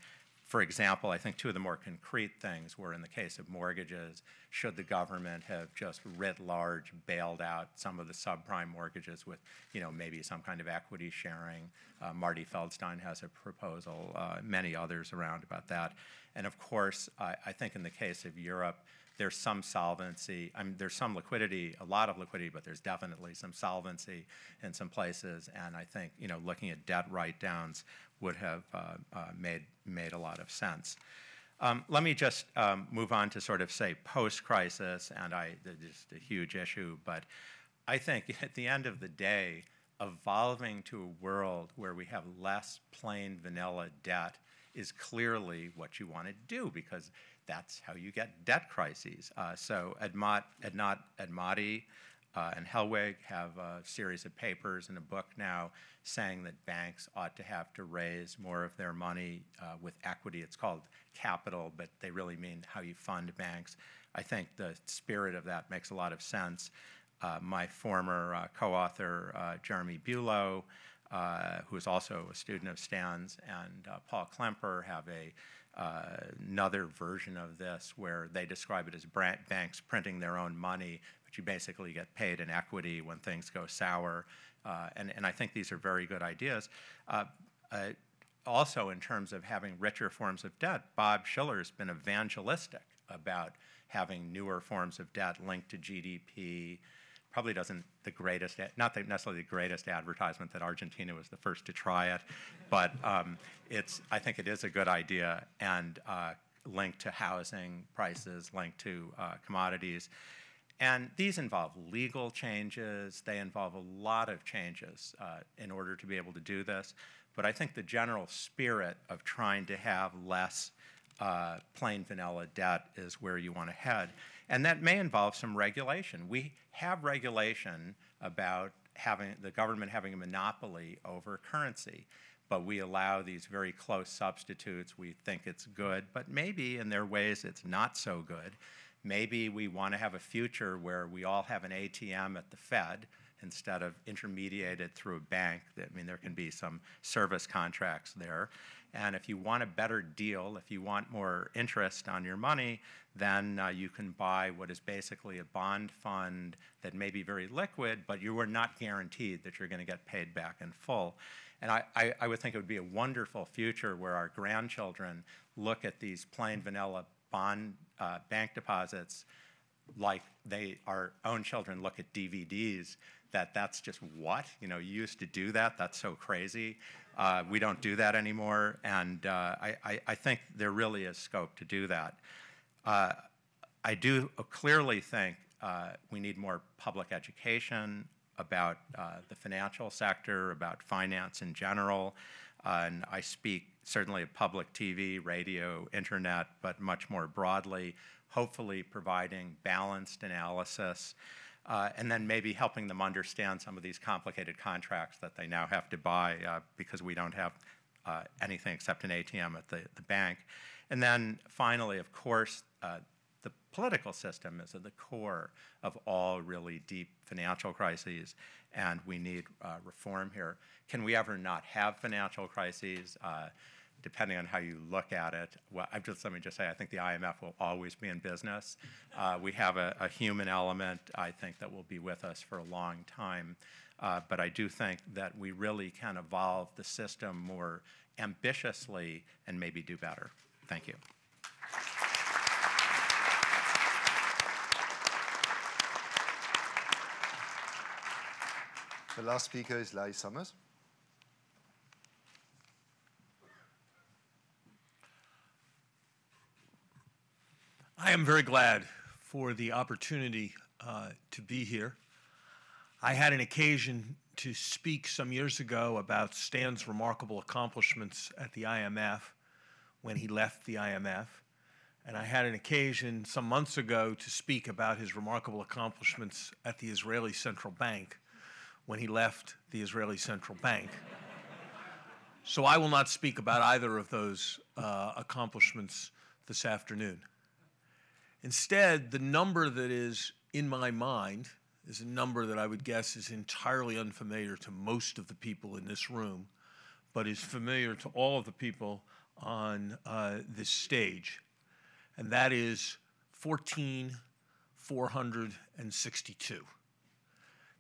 for example, I think two of the more concrete things were in the case of mortgages, should the government have just writ large bailed out some of the subprime mortgages with, you know, maybe some kind of equity sharing. Uh, Marty Feldstein has a proposal, uh, many others around about that. And of course, I, I think in the case of Europe, there's some solvency. I mean, there's some liquidity, a lot of liquidity, but there's definitely some solvency in some places. And I think you know, looking at debt write-downs would have uh, uh, made made a lot of sense. Um, let me just um, move on to sort of say post-crisis, and I just a huge issue, but I think *laughs* at the end of the day, evolving to a world where we have less plain vanilla debt is clearly what you want to do because that's how you get debt crises. Uh, so Edmott, Ednot, uh, and Helwig have a series of papers and a book now saying that banks ought to have to raise more of their money uh, with equity. It's called capital, but they really mean how you fund banks. I think the spirit of that makes a lot of sense. Uh, my former uh, co-author, uh, Jeremy Bulow, who is also a student of Stan's, and Paul Klemper have a uh, another version of this where they describe it as banks printing their own money, but you basically get paid in equity when things go sour. Uh, and, and I think these are very good ideas. Uh, uh also, in terms of having richer forms of debt, Bob Schiller has been evangelistic about having newer forms of debt linked to GDP, probably doesn't the greatest, not the, necessarily the greatest advertisement that Argentina was the first to try it, but um, it's, I think it is a good idea and uh, linked to housing prices, linked to uh, commodities. And these involve legal changes. They involve a lot of changes uh, in order to be able to do this. But I think the general spirit of trying to have less uh, plain vanilla debt is where you want to head. And that may involve some regulation. We have regulation about having the government having a monopoly over currency, but we allow these very close substitutes. We think it's good, but maybe in their ways it's not so good. Maybe we want to have a future where we all have an ATM at the Fed instead of intermediated through a bank. I mean, there can be some service contracts there. And if you want a better deal, if you want more interest on your money, then uh, you can buy what is basically a bond fund that may be very liquid, but you are not guaranteed that you're going to get paid back in full. And I, I, I would think it would be a wonderful future where our grandchildren look at these plain vanilla bond uh, bank deposits like they our own children look at DVDs that that's just what you know you used to do that that's so crazy uh, we don't do that anymore and uh, I, I, I, think there really is scope to do that uh, i do clearly think uh, we need more public education about uh, the financial sector about finance in general uh, and i speak certainly of public tv radio internet but much more broadly hopefully providing balanced analysis uh, and then maybe helping them understand some of these complicated contracts that they now have to buy uh, because we don't have uh, anything except an ATM at the, the bank. And then finally, of course, uh, the political system is at the core of all really deep financial crises, and we need uh, reform here. Can we ever not have financial crises? Uh, depending on how you look at it, well, I've just, let me just say, I think the IMF will always be in business. *laughs* Uh, we have a, a, human element, I think, that will be with us for a long time. Uh, but I do think that we really can evolve the system more ambitiously and maybe do better. Thank you. The last speaker is Lai Summers. I am very glad for the opportunity uh, to be here. I had an occasion to speak some years ago about Stan's remarkable accomplishments at the IMF when he left the IMF. And I had an occasion some months ago to speak about his remarkable accomplishments at the Israeli Central Bank when he left the Israeli Central Bank. so I will not speak about either of those uh, accomplishments this afternoon. Instead, the number that is in my mind is a number that I would guess is entirely unfamiliar to most of the people in this room, but is familiar to all of the people on uh, this stage, and that is 14,462.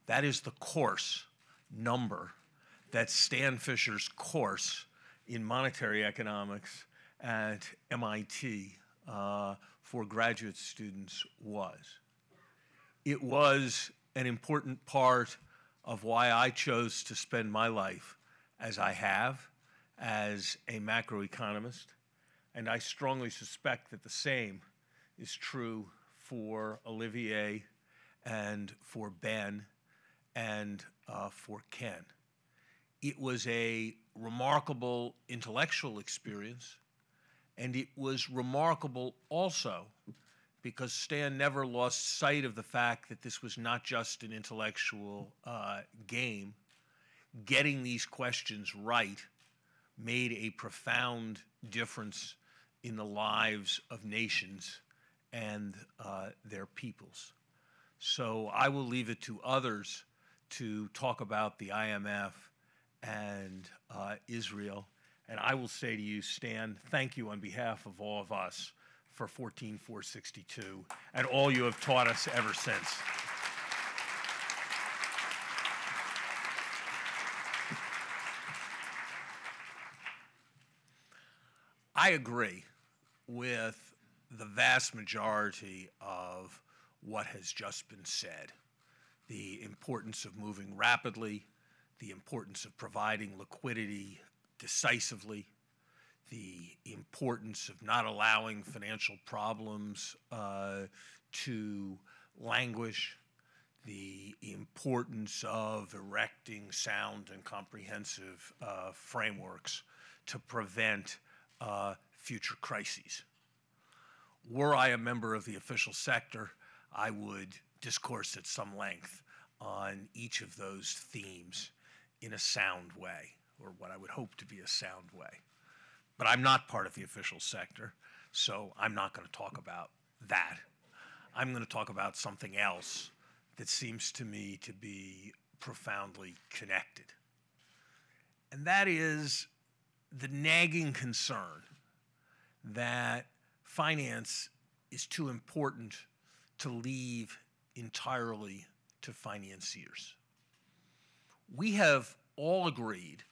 That is the course number that Stan Fisher's course in monetary economics at MIT uh, for graduate students was. It was an important part of why I chose to spend my life as I have as a macroeconomist, and I strongly suspect that the same is true for Olivier and for Ben and uh, for Ken. It was a remarkable intellectual experience and it was remarkable also because Stan never lost sight of the fact that this was not just an intellectual uh, game. Getting these questions right made a profound difference in the lives of nations and uh, their peoples. So I will leave it to others to talk about the IMF and uh, Israel and I will say to you, Stan, thank you on behalf of all of us for 14462 and all you have taught us ever since. I agree with the vast majority of what has just been said the importance of moving rapidly, the importance of providing liquidity decisively, the importance of not allowing financial problems uh, to languish, the importance of erecting sound and comprehensive uh, frameworks to prevent uh, future crises. Were I a member of the official sector, I would discourse at some length on each of those themes in a sound way or what I would hope to be a sound way. But I'm not part of the official sector, so I'm not going to talk about that. I'm going to talk about something else that seems to me to be profoundly connected. And that is the nagging concern that finance is too important to leave entirely to financiers. We have all agreed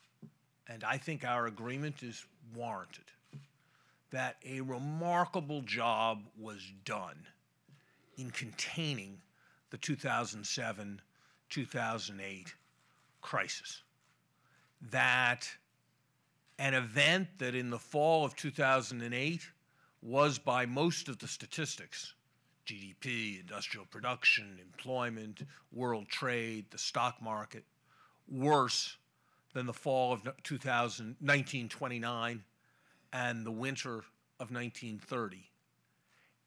and I think our agreement is warranted, that a remarkable job was done in containing the 2007 2008 crisis. That an event that in the fall of 2008 was, by most of the statistics, GDP, industrial production, employment, world trade, the stock market, worse then the fall of 2000, 1929 and the winter of 1930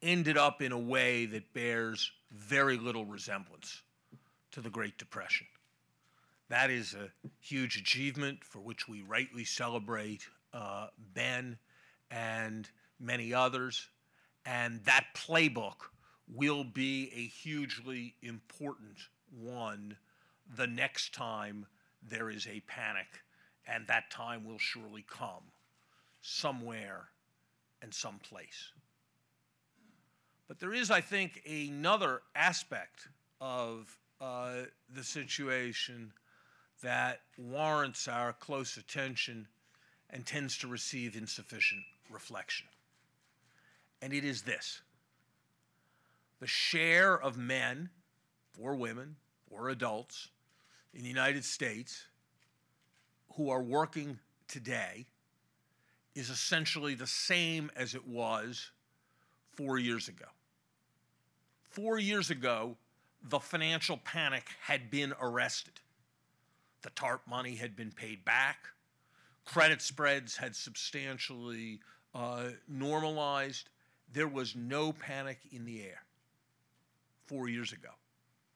ended up in a way that bears very little resemblance to the Great Depression. That is a huge achievement for which we rightly celebrate uh, Ben and many others. And that playbook will be a hugely important one the next time there is a panic, and that time will surely come somewhere and someplace. But there is, I think, another aspect of uh, the situation that warrants our close attention and tends to receive insufficient reflection. And it is this the share of men or women or adults in the United States who are working today is essentially the same as it was four years ago. Four years ago, the financial panic had been arrested. The TARP money had been paid back. Credit spreads had substantially uh, normalized. There was no panic in the air four years ago.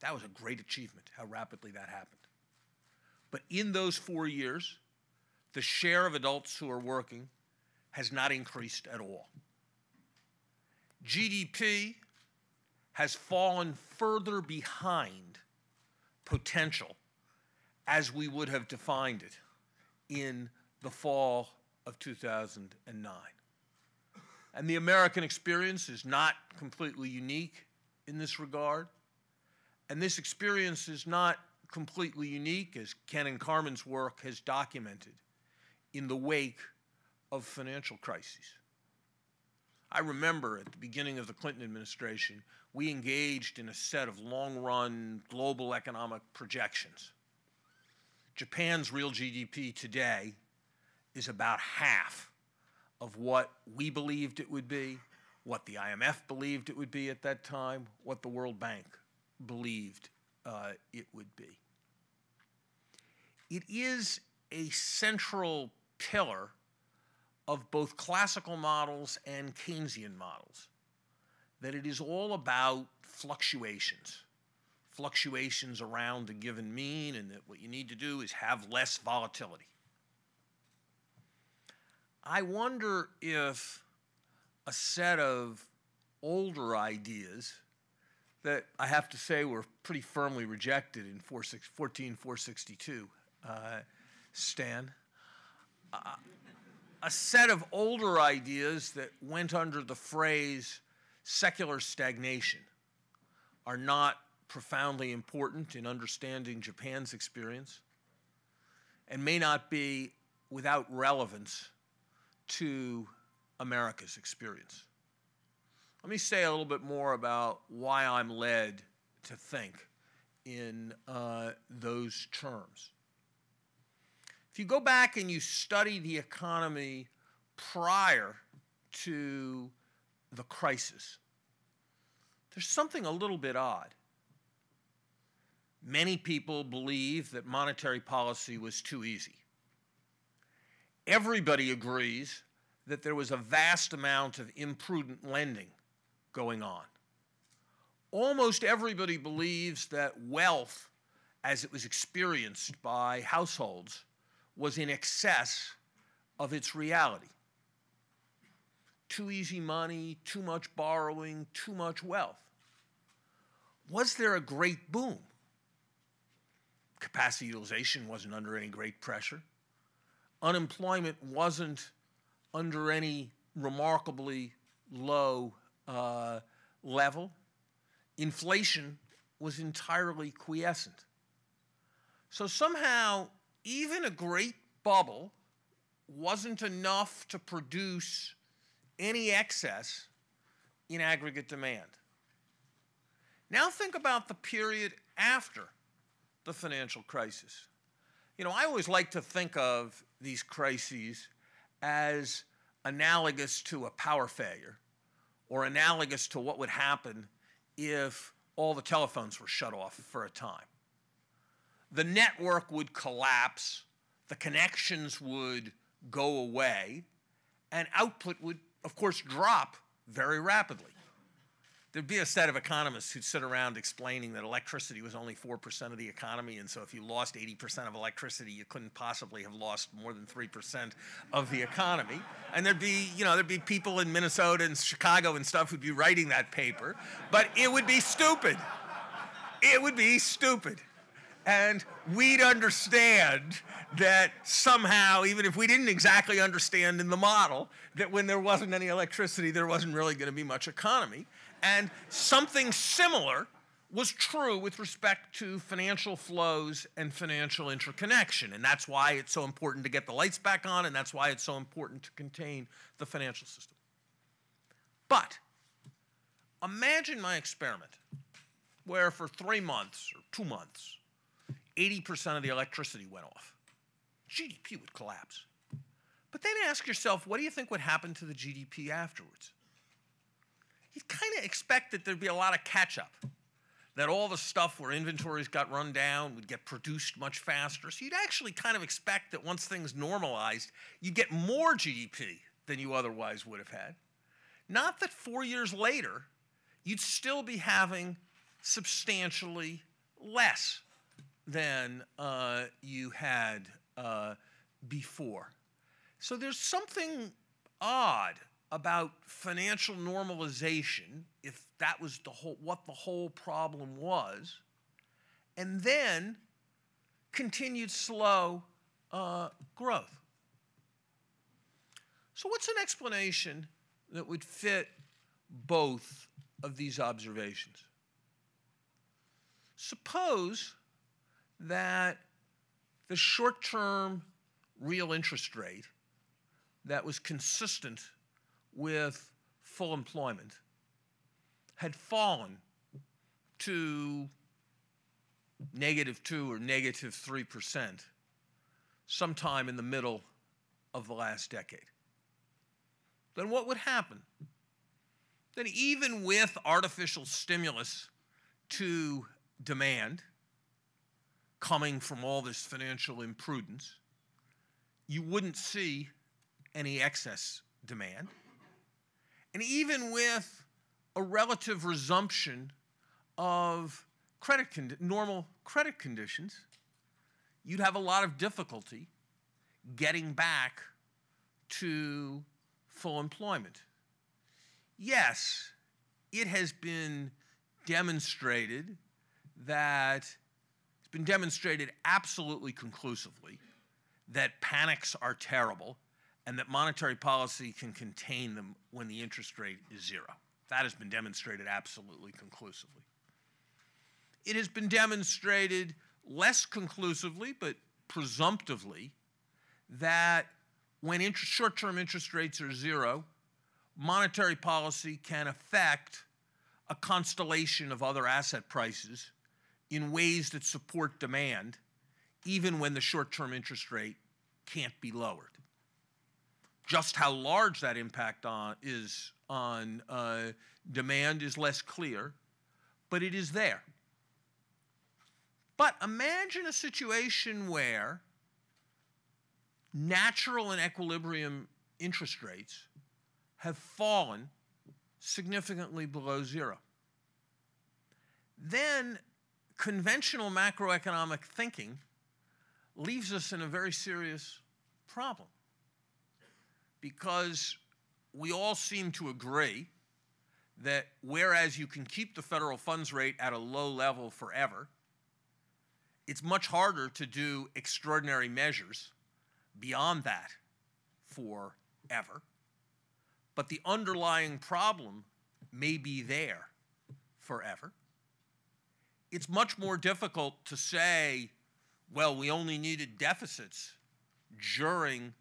That was a great achievement, how rapidly that happened. But in those four years, the share of adults who are working has not increased at all. GDP has fallen further behind potential as we would have defined it in the fall of 2009. And the American experience is not completely unique in this regard. And this experience is not completely unique, as Ken and Carmen's work has documented, in the wake of financial crises. I remember at the beginning of the Clinton administration, we engaged in a set of long run global economic projections. Japan's real GDP today is about half of what we believed it would be, what the IMF believed it would be at that time, what the World Bank believed uh, it would be. It is a central pillar of both classical models and Keynesian models that it is all about fluctuations, fluctuations around a given mean, and that what you need to do is have less volatility. I wonder if a set of older ideas that I have to say were pretty firmly rejected in 14462. Uh, Stan. Uh, a set of older ideas that went under the phrase secular stagnation are not profoundly important in understanding Japan's experience and may not be without relevance to America's experience. Let me say a little bit more about why I'm led to think in uh, those terms. If you go back and you study the economy prior to the crisis, there's something a little bit odd. Many people believe that monetary policy was too easy. Everybody agrees that there was a vast amount of imprudent lending going on. Almost everybody believes that wealth, as it was experienced by households, was in excess of its reality. Too easy money, too much borrowing, too much wealth. Was there a great boom? Capacity utilization wasn't under any great pressure. Unemployment wasn't under any remarkably low uh, level, inflation was entirely quiescent. So somehow, even a great bubble wasn't enough to produce any excess in aggregate demand. Now think about the period after the financial crisis. You know, I always like to think of these crises as analogous to a power failure or analogous to what would happen if all the telephones were shut off for a time. The network would collapse, the connections would go away, and output would, of course, drop very rapidly there'd be a set of economists who'd sit around explaining that electricity was only 4% of the economy, and so if you lost 80% of electricity, you couldn't possibly have lost more than 3% of the economy. And there'd be, you know, there'd be people in Minnesota and Chicago and stuff who'd be writing that paper, but it would be stupid. It would be stupid. And we'd understand that somehow, even if we didn't exactly understand in the model, that when there wasn't any electricity, there wasn't really going to be much economy. And something similar was true with respect to financial flows and financial interconnection. And that's why it's so important to get the lights back on, and that's why it's so important to contain the financial system. But imagine my experiment where for three months or two months, 80% of the electricity went off. GDP would collapse. But then ask yourself, what do you think would happen to the GDP afterwards? you would kind of expect that there'd be a lot of catch up, that all the stuff where inventories got run down would get produced much faster. So you'd actually kind of expect that once things normalized, you'd get more GDP than you otherwise would have had. Not that four years later, you'd still be having substantially less than uh, you had uh, before. So there's something odd about financial normalization, if that was the whole, what the whole problem was, and then continued slow uh, growth. So, what's an explanation that would fit both of these observations? Suppose that the short term real interest rate that was consistent with full employment had fallen to negative 2 or negative 3% sometime in the middle of the last decade. Then what would happen? Then, even with artificial stimulus to demand coming from all this financial imprudence, you wouldn't see any excess demand and even with a relative resumption of credit normal credit conditions, you'd have a lot of difficulty getting back to full employment. Yes, it has been demonstrated that it's been demonstrated absolutely conclusively that panics are terrible and that monetary policy can contain them when the interest rate is zero. That has been demonstrated absolutely conclusively. It has been demonstrated less conclusively, but presumptively, that when short term interest rates are zero, monetary policy can affect a constellation of other asset prices in ways that support demand, even when the short term interest rate can't be lowered. Just how large that impact on, is on uh, demand is less clear, but it is there. But imagine a situation where natural and equilibrium interest rates have fallen significantly below zero. Then conventional macroeconomic thinking leaves us in a very serious problem because we all seem to agree that whereas you can keep the federal funds rate at a low level forever, it's much harder to do extraordinary measures beyond that forever. But the underlying problem may be there forever. It's much more difficult to say, well, we only needed deficits during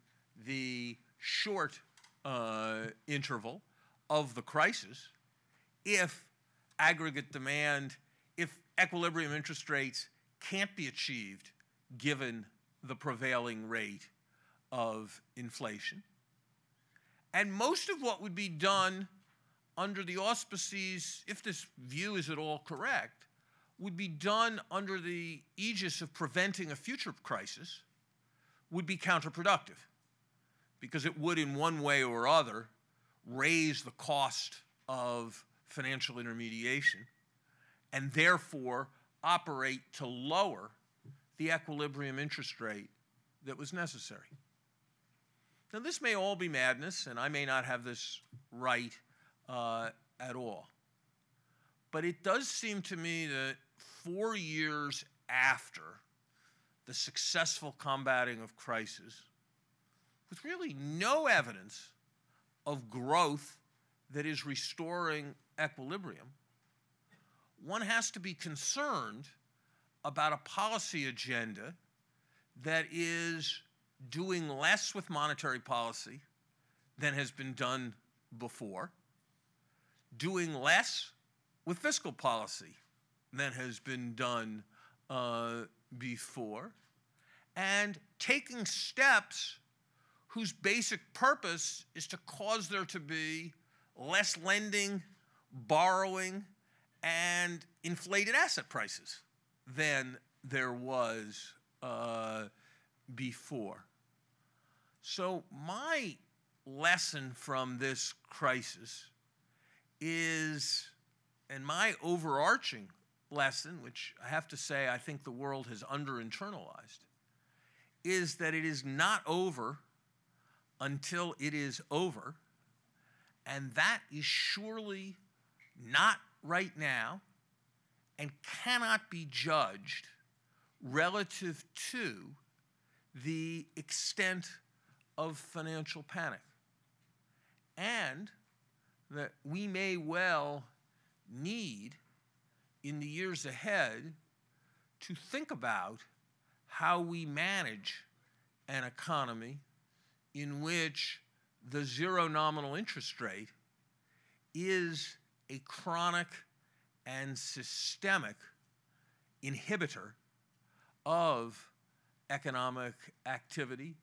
the short uh, interval of the crisis if aggregate demand, if equilibrium interest rates can't be achieved given the prevailing rate of inflation. And most of what would be done under the auspices, if this view is at all correct, would be done under the aegis of preventing a future crisis would be counterproductive because it would, in one way or other, raise the cost of financial intermediation and therefore operate to lower the equilibrium interest rate that was necessary. Now, this may all be madness, and I may not have this right uh, at all. But it does seem to me that four years after the successful combating of crisis, with really no evidence of growth that is restoring equilibrium, one has to be concerned about a policy agenda that is doing less with monetary policy than has been done before, doing less with fiscal policy than has been done uh, before, and taking steps whose basic purpose is to cause there to be less lending, borrowing, and inflated asset prices than there was uh, before. So, my lesson from this crisis is, and my overarching lesson, which I have to say I think the world has under internalized, is that it is not over until it is over. And that is surely not right now and cannot be judged relative to the extent of financial panic. And that we may well need in the years ahead to think about how we manage an economy in which the zero nominal interest rate is a chronic and systemic inhibitor of economic activity,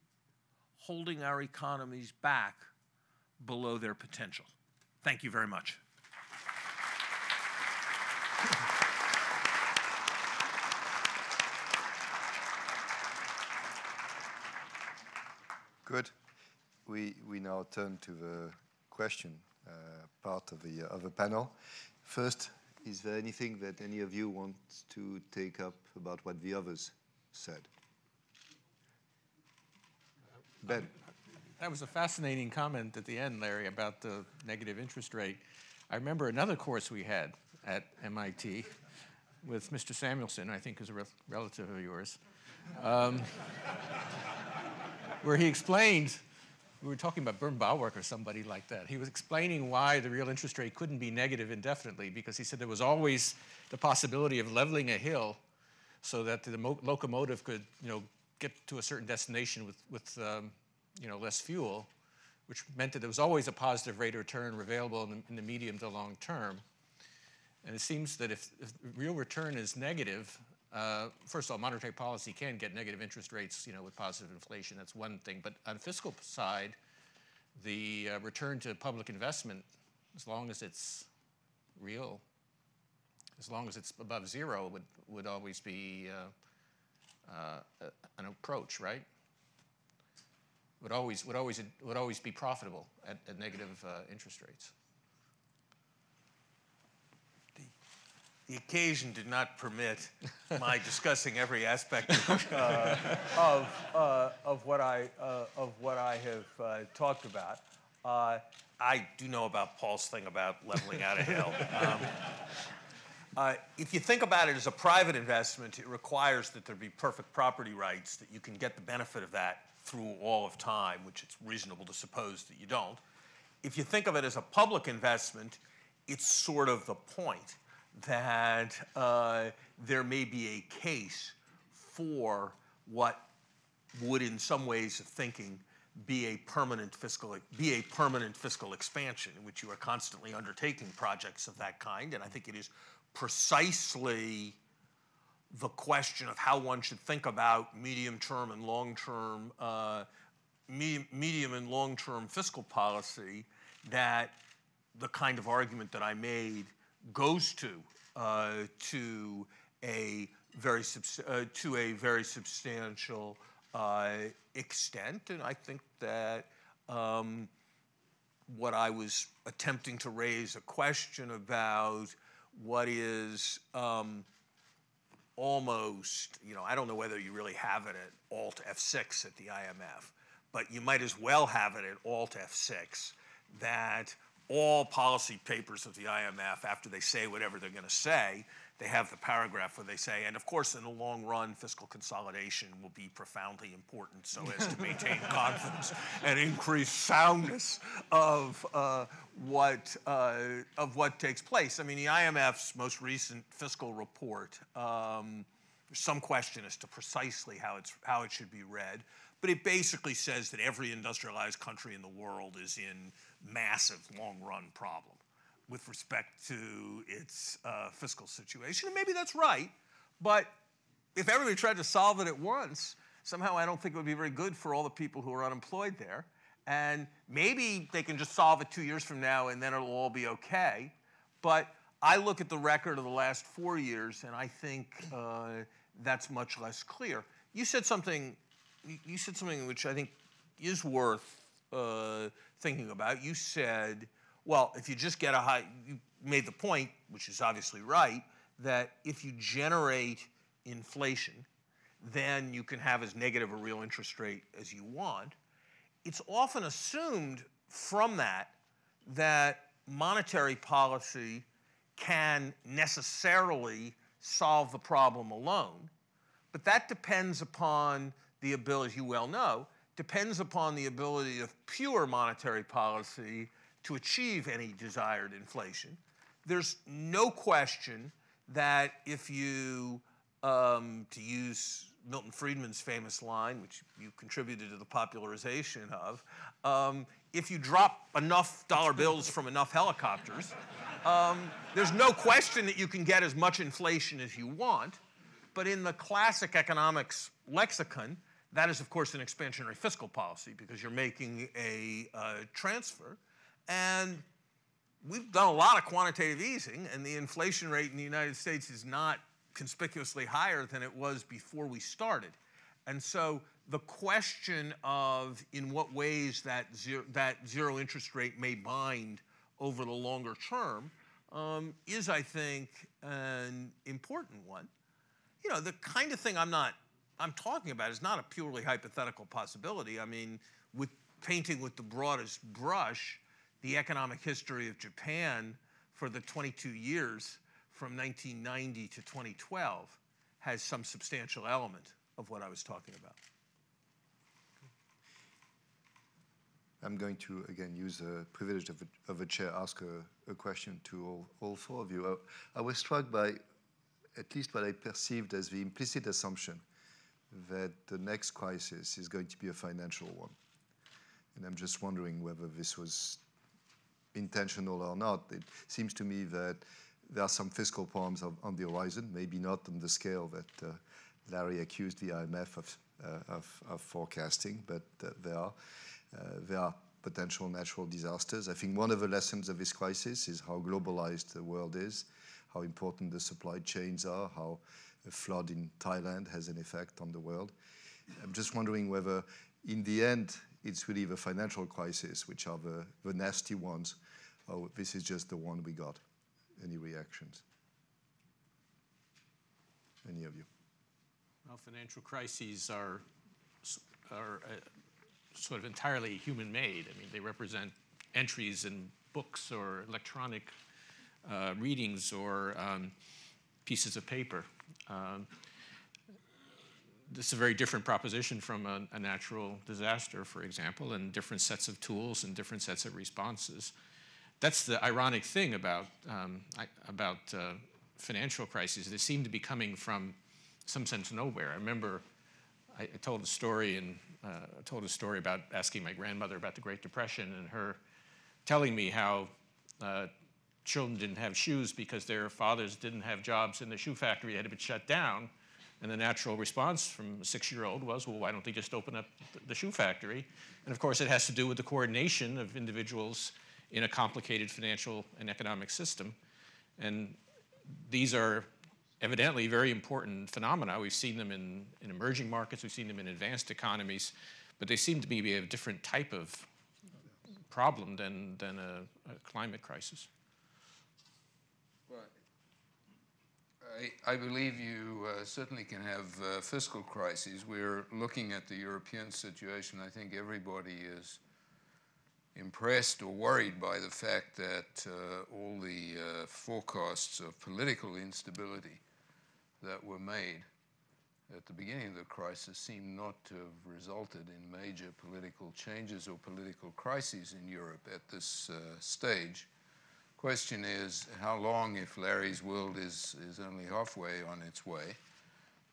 holding our economies back below their potential. Thank you very much. Good. We now turn to the question uh, part uh, of the panel. First, is there anything that any of you want to take up about what the others said? Ben? That was a fascinating comment at the end, Larry, about the negative interest rate. I remember another course we had at MIT with Mr. Samuelson, I think is a re relative of yours, um, where he explained we were talking about Birnbauer or somebody like that. He was explaining why the real interest rate couldn't be negative indefinitely because he said there was always the possibility of leveling a hill so that the locomotive could, you know, get to a certain destination with, with um, you know, less fuel, which meant that there was always a positive rate of return available in the, in the medium to long term. And it seems that if, if real return is negative, uh, first of all, monetary policy can get negative interest rates, you know, with positive inflation. That's one thing. But on the fiscal side, the uh, return to public investment, as long as it's real, as long as it's above zero, would would always be uh, uh an approach, right? Would always would always would always be profitable at, at negative uh, interest rates. the occasion did not permit my *laughs* discussing every aspect of, *laughs* uh, of, uh, of, what I, uh, of what I have uh, talked about. Uh, I do know about Paul's thing about leveling out a hill. Um, uh, if you think about it as a private investment, it requires that there be perfect property rights, that you can get the benefit of that through all of time, which it's reasonable to suppose that you don't. If you think of it as a public investment, it's sort of the point that uh, there may be a case for what would, in some ways of thinking, be a permanent fiscal be a permanent fiscal expansion in which you are constantly undertaking projects of that kind. And I think it is precisely the question of how one should think about medium-term and long-term uh, medium, medium and long-term fiscal policy that the kind of argument that I made goes to uh, to a very uh, to a very substantial uh, extent, and I think that um, what I was attempting to raise a question about what is um, almost, you know, I don't know whether you really have it at Alt F6 at the IMF, but you might as well have it at Alt F6 that all policy papers of the IMF, after they say whatever they're going to say, they have the paragraph where they say, and of course, in the long run, fiscal consolidation will be profoundly important so as to maintain *laughs* confidence and increase soundness of uh, what uh, of what takes place. I mean, the IMF's most recent fiscal report. Um, there's some question as to precisely how it's how it should be read, but it basically says that every industrialized country in the world is in massive long run problem with respect to its uh, fiscal situation. And maybe that's right, but if everybody tried to solve it at once, somehow I don't think it would be very good for all the people who are unemployed there. And maybe they can just solve it two years from now and then it'll all be okay. But I look at the record of the last four years and I think uh, that's much less clear. You said something, you said something which I think is worth uh, thinking about. You said, well, if you just get a high, you made the point, which is obviously right, that if you generate inflation, then you can have as negative a real interest rate as you want. It's often assumed from that that monetary policy can necessarily solve the problem alone, but that depends upon the ability, as you well know, depends upon the ability of pure monetary policy to achieve any desired inflation. There's no question that if you, um, to use Milton Friedman's famous line, which you contributed to the popularization of, um, if you drop enough dollar bills from enough helicopters, um, there's no question that you can get as much inflation as you want. But in the classic economics lexicon, that is, of course, an expansionary fiscal policy because you're making a uh, transfer. And we've done a lot of quantitative easing, and the inflation rate in the United States is not conspicuously higher than it was before we started. And so the question of in what ways that zero, that zero interest rate may bind over the longer term um, is, I think, an important one. You know, the kind of thing I'm not I'm talking about is not a purely hypothetical possibility. I mean, with painting with the broadest brush, the economic history of Japan for the 22 years from 1990 to 2012 has some substantial element of what I was talking about. I'm going to, again, use the privilege of a, of a chair, ask a, a question to all, all, four of you. I, I was struck by at least what I perceived as the implicit assumption that the next crisis is going to be a financial one. And I'm just wondering whether this was intentional or not. It seems to me that there are some fiscal problems on, the horizon, maybe not on the scale that uh, Larry accused the IMF of, uh, of, of, forecasting, but uh, there, are, uh, there are potential natural disasters. I think one of the lessons of this crisis is how globalized the world is, how important the supply chains are, how a flood in Thailand has an effect on the world. I'm just wondering whether, in the end, it's really the financial crisis, which are the, the nasty ones, or this is just the one we got. Any reactions? Any of you? Well, financial crises are, are uh, sort of entirely human-made. I mean, they represent entries in books or electronic uh, readings or um, pieces of paper. Um, this is a very different proposition from a, a, natural disaster, for example, and different sets of tools and different sets of responses. That's the ironic thing about, um, I, about uh, financial crises. They seem to be coming from some sense nowhere. I remember I, I told a story and uh, told a story about asking my grandmother about the Great Depression and her telling me how uh, children didn't have shoes because their fathers didn't have jobs in the shoe factory had been shut down. And the natural response from a six-year-old was, well, why don't they just open up the shoe factory? And of course, it has to do with the coordination of individuals in a complicated financial and economic system. And these are evidently very important phenomena. We've seen them in, in emerging markets, we've seen them in advanced economies, but they seem to me to be a different type of problem than, than a, a climate crisis. I, believe you uh, certainly can have uh, fiscal crises. We're looking at the European situation. I think everybody is impressed or worried by the fact that uh, all the uh, forecasts of political instability that were made at the beginning of the crisis seem not to have resulted in major political changes or political crises in Europe at this uh, stage. Question is how long, if Larry's world is, is only halfway on its way,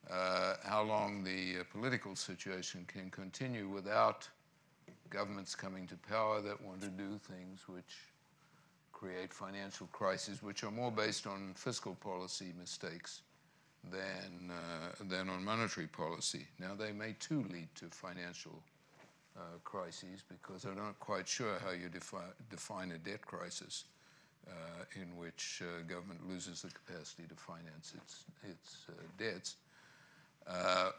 uh, how long the uh, political situation can continue without governments coming to power that want to do things which create financial crises, which are more based on fiscal policy mistakes than, uh, than on monetary policy. Now, they may too lead to financial uh, crises because I'm not quite sure how you defi define a debt crisis. Uh, in which uh, government loses the capacity to finance its, its uh, debts,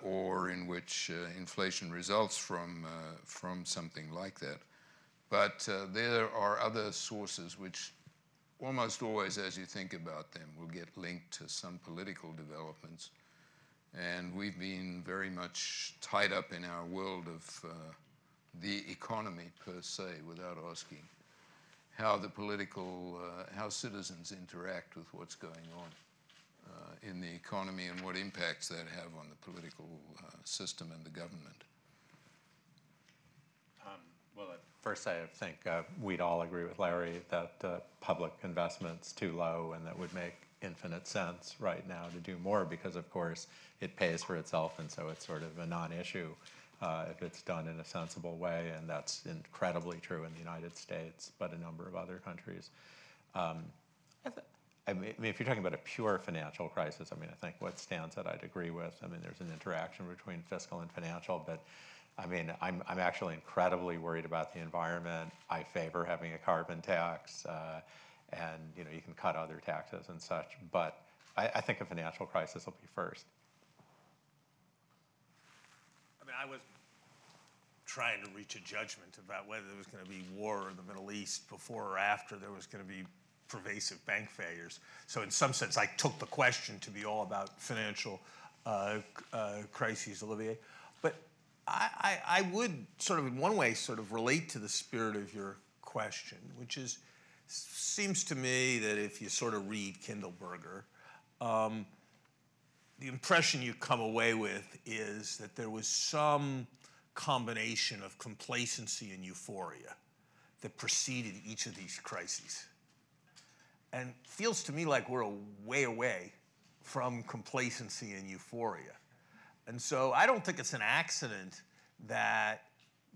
or in which inflation results from, from something like that. But there are other sources which almost always, as you think about them, will get linked to some political developments. And we've been very much tied up in our world of uh, the economy per se without asking how the political, uh, how citizens interact with what's going on uh, in the economy and what impacts that have on the political uh, system and the government. Um, well, first I think uh, we'd all agree with Larry that uh, public investment's too low and that would make infinite sense right now to do more because, of course, it pays for itself and so it's sort of a non-issue uh, if it's done in a sensible way, and that's incredibly true in the United States, but a number of other countries. Um, I, th- I, mean, if you're talking about a pure financial crisis, I mean, I think what stands that I'd agree with. I mean, there's an interaction between fiscal and financial, but I mean, I'm, I'm actually incredibly worried about the environment. I favor having a carbon tax, uh, and you know, you can cut other taxes and such, but I, I think a financial crisis will be first mean, I was trying to reach a judgment about whether there was going to be war in the Middle East before or after there was going to be pervasive bank failures. So in some sense, I took the question to be all about financial uh, uh, crises, Olivier. But I, I, I, would sort of, in one way, sort of relate to the spirit of your question, which is, seems to me that if you sort of read Kindleberger, um, the impression you come away with is that there was some combination of complacency and euphoria that preceded each of these crises. And feels to me like we're a way away from complacency and euphoria. And so I don't think it's an accident that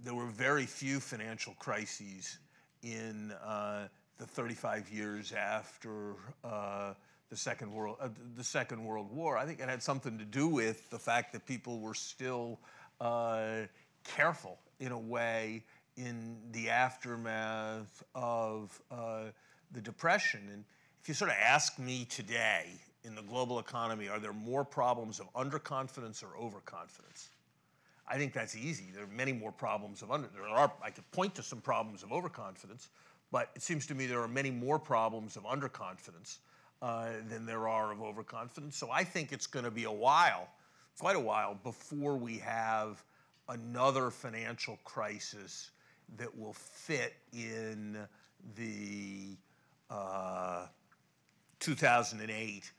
there were very few financial crises in uh, the 35 years after uh, the Second World, uh, the Second World War. I think it had something to do with the fact that people were still uh, careful in a way in the aftermath of uh, the Depression. And if you sort of ask me today, in the global economy, are there more problems of underconfidence or overconfidence? I think that's easy. There are many more problems of under. There are. I could point to some problems of overconfidence, but it seems to me there are many more problems of underconfidence uh, than there are of overconfidence. So I think it's going to be a while, quite a while, before we have another financial crisis that will fit in the uh, 2008,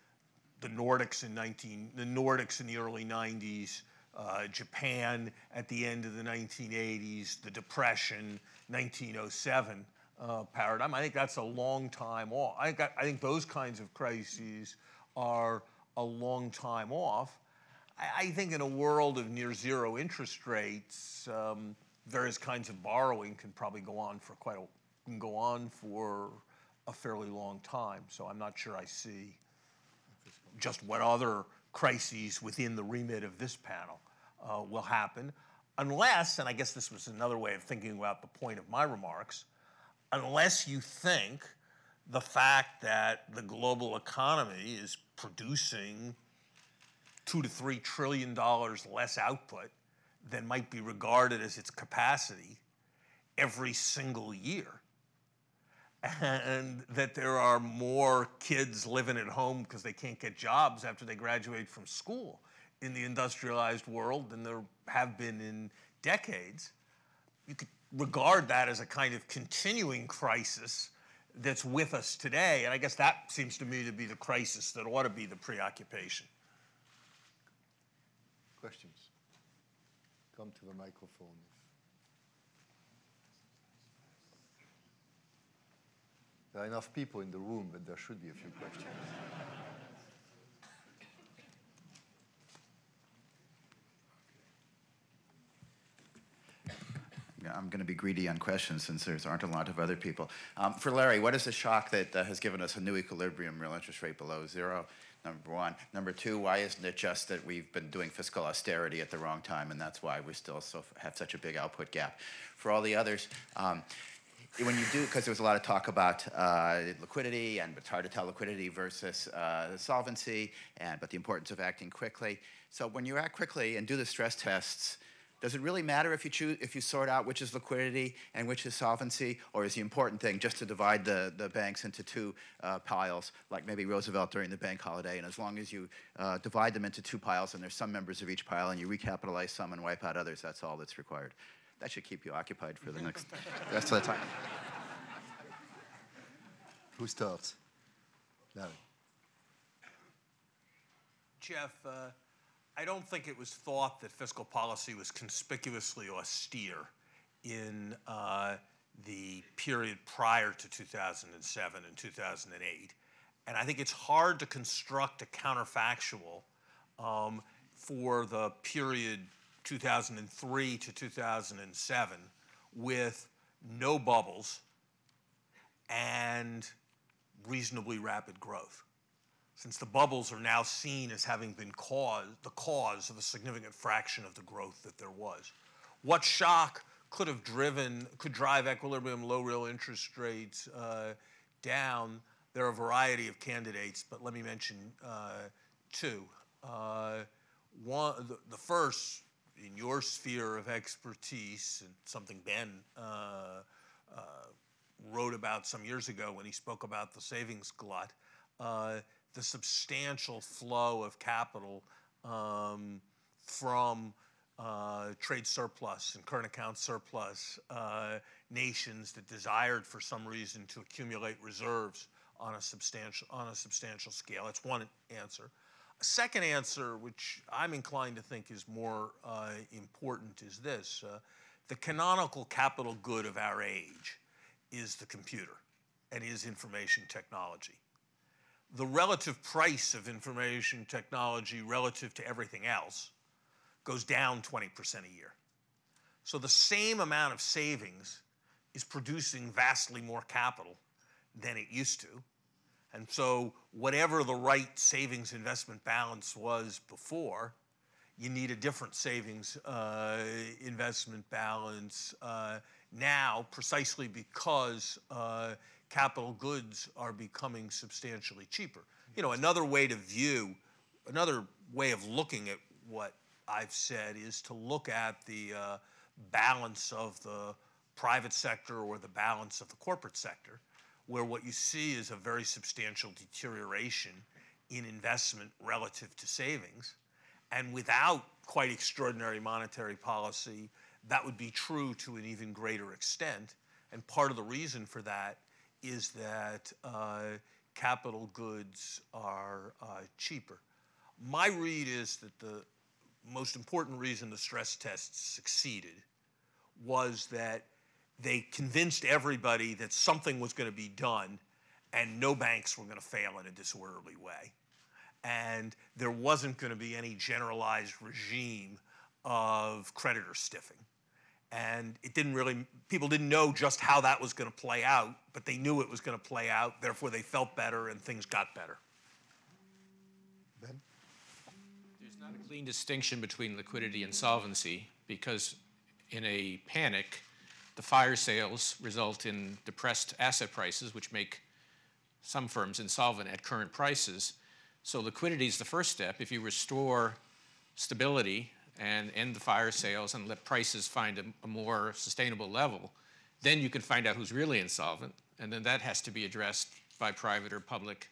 the Nordics in 19, the Nordics in the early 90s, uh, Japan at the end of the 1980s, the Depression, 1907. Uh, paradigm. I think that's a long time off. I think, I think those kinds of crises are a long time off. I, I think in a world of near zero interest rates, um, various kinds of borrowing can probably go on for quite a, can go on for a fairly long time. So I'm not sure I see just what other crises within the remit of this panel uh, will happen, unless, and I guess this was another way of thinking about the point of my remarks, unless you think the fact that the global economy is producing two to three trillion dollars less output than might be regarded as its capacity every single year. And that there are more kids living at home because they can't get jobs after they graduate from school in the industrialized world than there have been in decades. You could regard that as a kind of continuing crisis that's with us today. And I guess that seems to me to be the crisis that ought to be the preoccupation. Questions? Come to the microphone. There are enough people in the room, but there should be a few questions. I'm going to be greedy on questions since there aren't a lot of other people. Um, for Larry, what is the shock that uh, has given us a new equilibrium real interest rate below zero? Number one. Number two, why isn't it just that we've been doing fiscal austerity at the wrong time and that's why we still so have such a big output gap? For all the others, um, when you do, because there was a lot of talk about uh, liquidity, and it's hard to tell liquidity versus uh, solvency, and but the importance of acting quickly. So when you act quickly and do the stress tests, does it really matter if you, choose, if you sort out which is liquidity and which is solvency, or is the important thing just to divide the, the banks into two uh, piles, like maybe Roosevelt during the bank holiday, and as long as you uh, divide them into two piles and there's some members of each pile and you recapitalize some and wipe out others, that's all that's required. That should keep you occupied for the next *laughs* rest of the time. Who starts? Larry. Jeff, uh I don't think it was thought that fiscal policy was conspicuously austere in uh, the period prior to 2007 and 2008. And I think it's hard to construct a counterfactual um, for the period 2003 to 2007 with no bubbles and reasonably rapid growth since the bubbles are now seen as having been cause, the cause of a significant fraction of the growth that there was. What shock could have driven, could drive equilibrium low real interest rates uh, down? There are a variety of candidates, but let me mention uh, two. Uh, one, the, the, first, in your sphere of expertise, and something Ben uh, uh, wrote about some years ago when he spoke about the savings glut, uh, the substantial flow of capital um, from uh, trade surplus and current account surplus, uh, nations that desired for some reason to accumulate reserves on a substantial on a substantial scale. That's one answer. A second answer, which I'm inclined to think is more uh, important, is this: uh, the canonical capital good of our age is the computer and is information technology the relative price of information technology relative to everything else goes down 20% a year. So the same amount of savings is producing vastly more capital than it used to. And so whatever the right savings investment balance was before, you need a different savings uh, investment balance uh, now precisely because uh, capital goods are becoming substantially cheaper. You know, another way to view, another way of looking at what I've said is to look at the uh, balance of the private sector or the balance of the corporate sector, where what you see is a very substantial deterioration in investment relative to savings. And without quite extraordinary monetary policy, that would be true to an even greater extent. And part of the reason for that is that uh, capital goods are uh, cheaper. My read is that the most important reason the stress tests succeeded was that they convinced everybody that something was going to be done and no banks were going to fail in a disorderly way. And there wasn't going to be any generalized regime of creditor stiffing and it didn't really people didn't know just how that was going to play out but they knew it was going to play out therefore they felt better and things got better ben there's not a clean distinction between liquidity and solvency because in a panic the fire sales result in depressed asset prices which make some firms insolvent at current prices so liquidity is the first step if you restore stability and end the fire sales and let prices find a, a more sustainable level, then you can find out who's really insolvent. And then that has to be addressed by private or public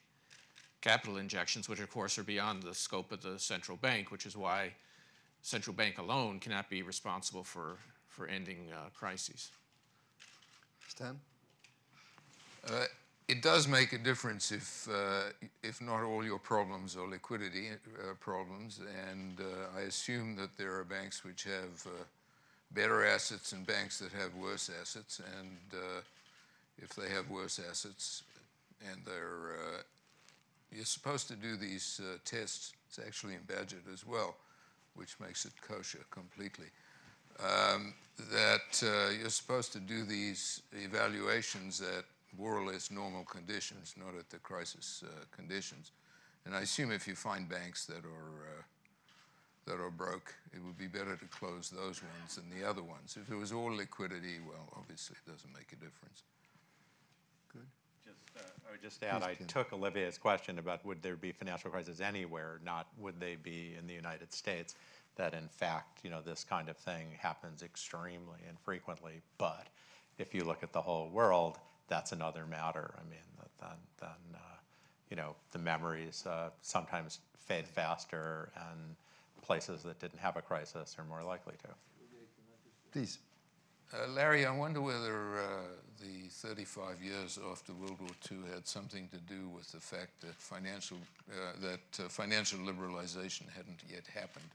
capital injections, which of course are beyond the scope of the central bank, which is why central bank alone cannot be responsible for, for ending uh, crises. Stan? Uh, it does make a difference if, uh, if not all your problems are liquidity uh, problems, and uh, I assume that there are banks which have uh, better assets and banks that have worse assets, and uh, if they have worse assets, and they're, uh, you're supposed to do these tests, it's actually in Badgett as well, which makes it kosher completely. Um, that you're supposed to do these evaluations at more or less normal conditions, not at the crisis uh, conditions. And I assume if you find banks that are uh, that are broke, it would be better to close those ones than the other ones. If it was all liquidity, well, obviously it doesn't make a difference. Good. Just, uh, I would just add, I took Olivia's question about would there be financial crises anywhere, not would they be in the United States, that in fact, you know, this kind of thing happens extremely infrequently. But if you look at the whole world, that's another matter. I mean, then, then uh, you know, the memories uh, sometimes fade faster, and places that didn't have a crisis are more likely to. Please. Uh, Larry, I wonder whether uh, the 35 years after World War II had something to do with the fact that financial, uh, that, uh, financial liberalization hadn't yet happened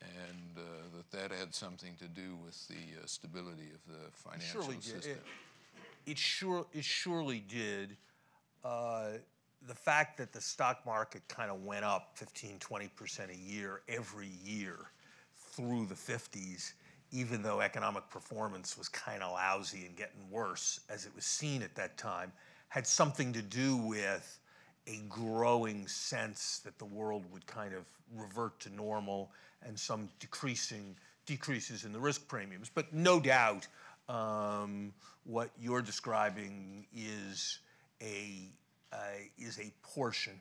and uh, that that had something to do with the uh, stability of the financial Surely system. It, it, sure, it surely did. Uh, the fact that the stock market kind of went up 15, 20% a year every year through the 50s, even though economic performance was kind of lousy and getting worse as it was seen at that time, had something to do with a growing sense that the world would kind of revert to normal and some decreasing decreases in the risk premiums. But no doubt, um, what you're describing is a, uh, is a portion,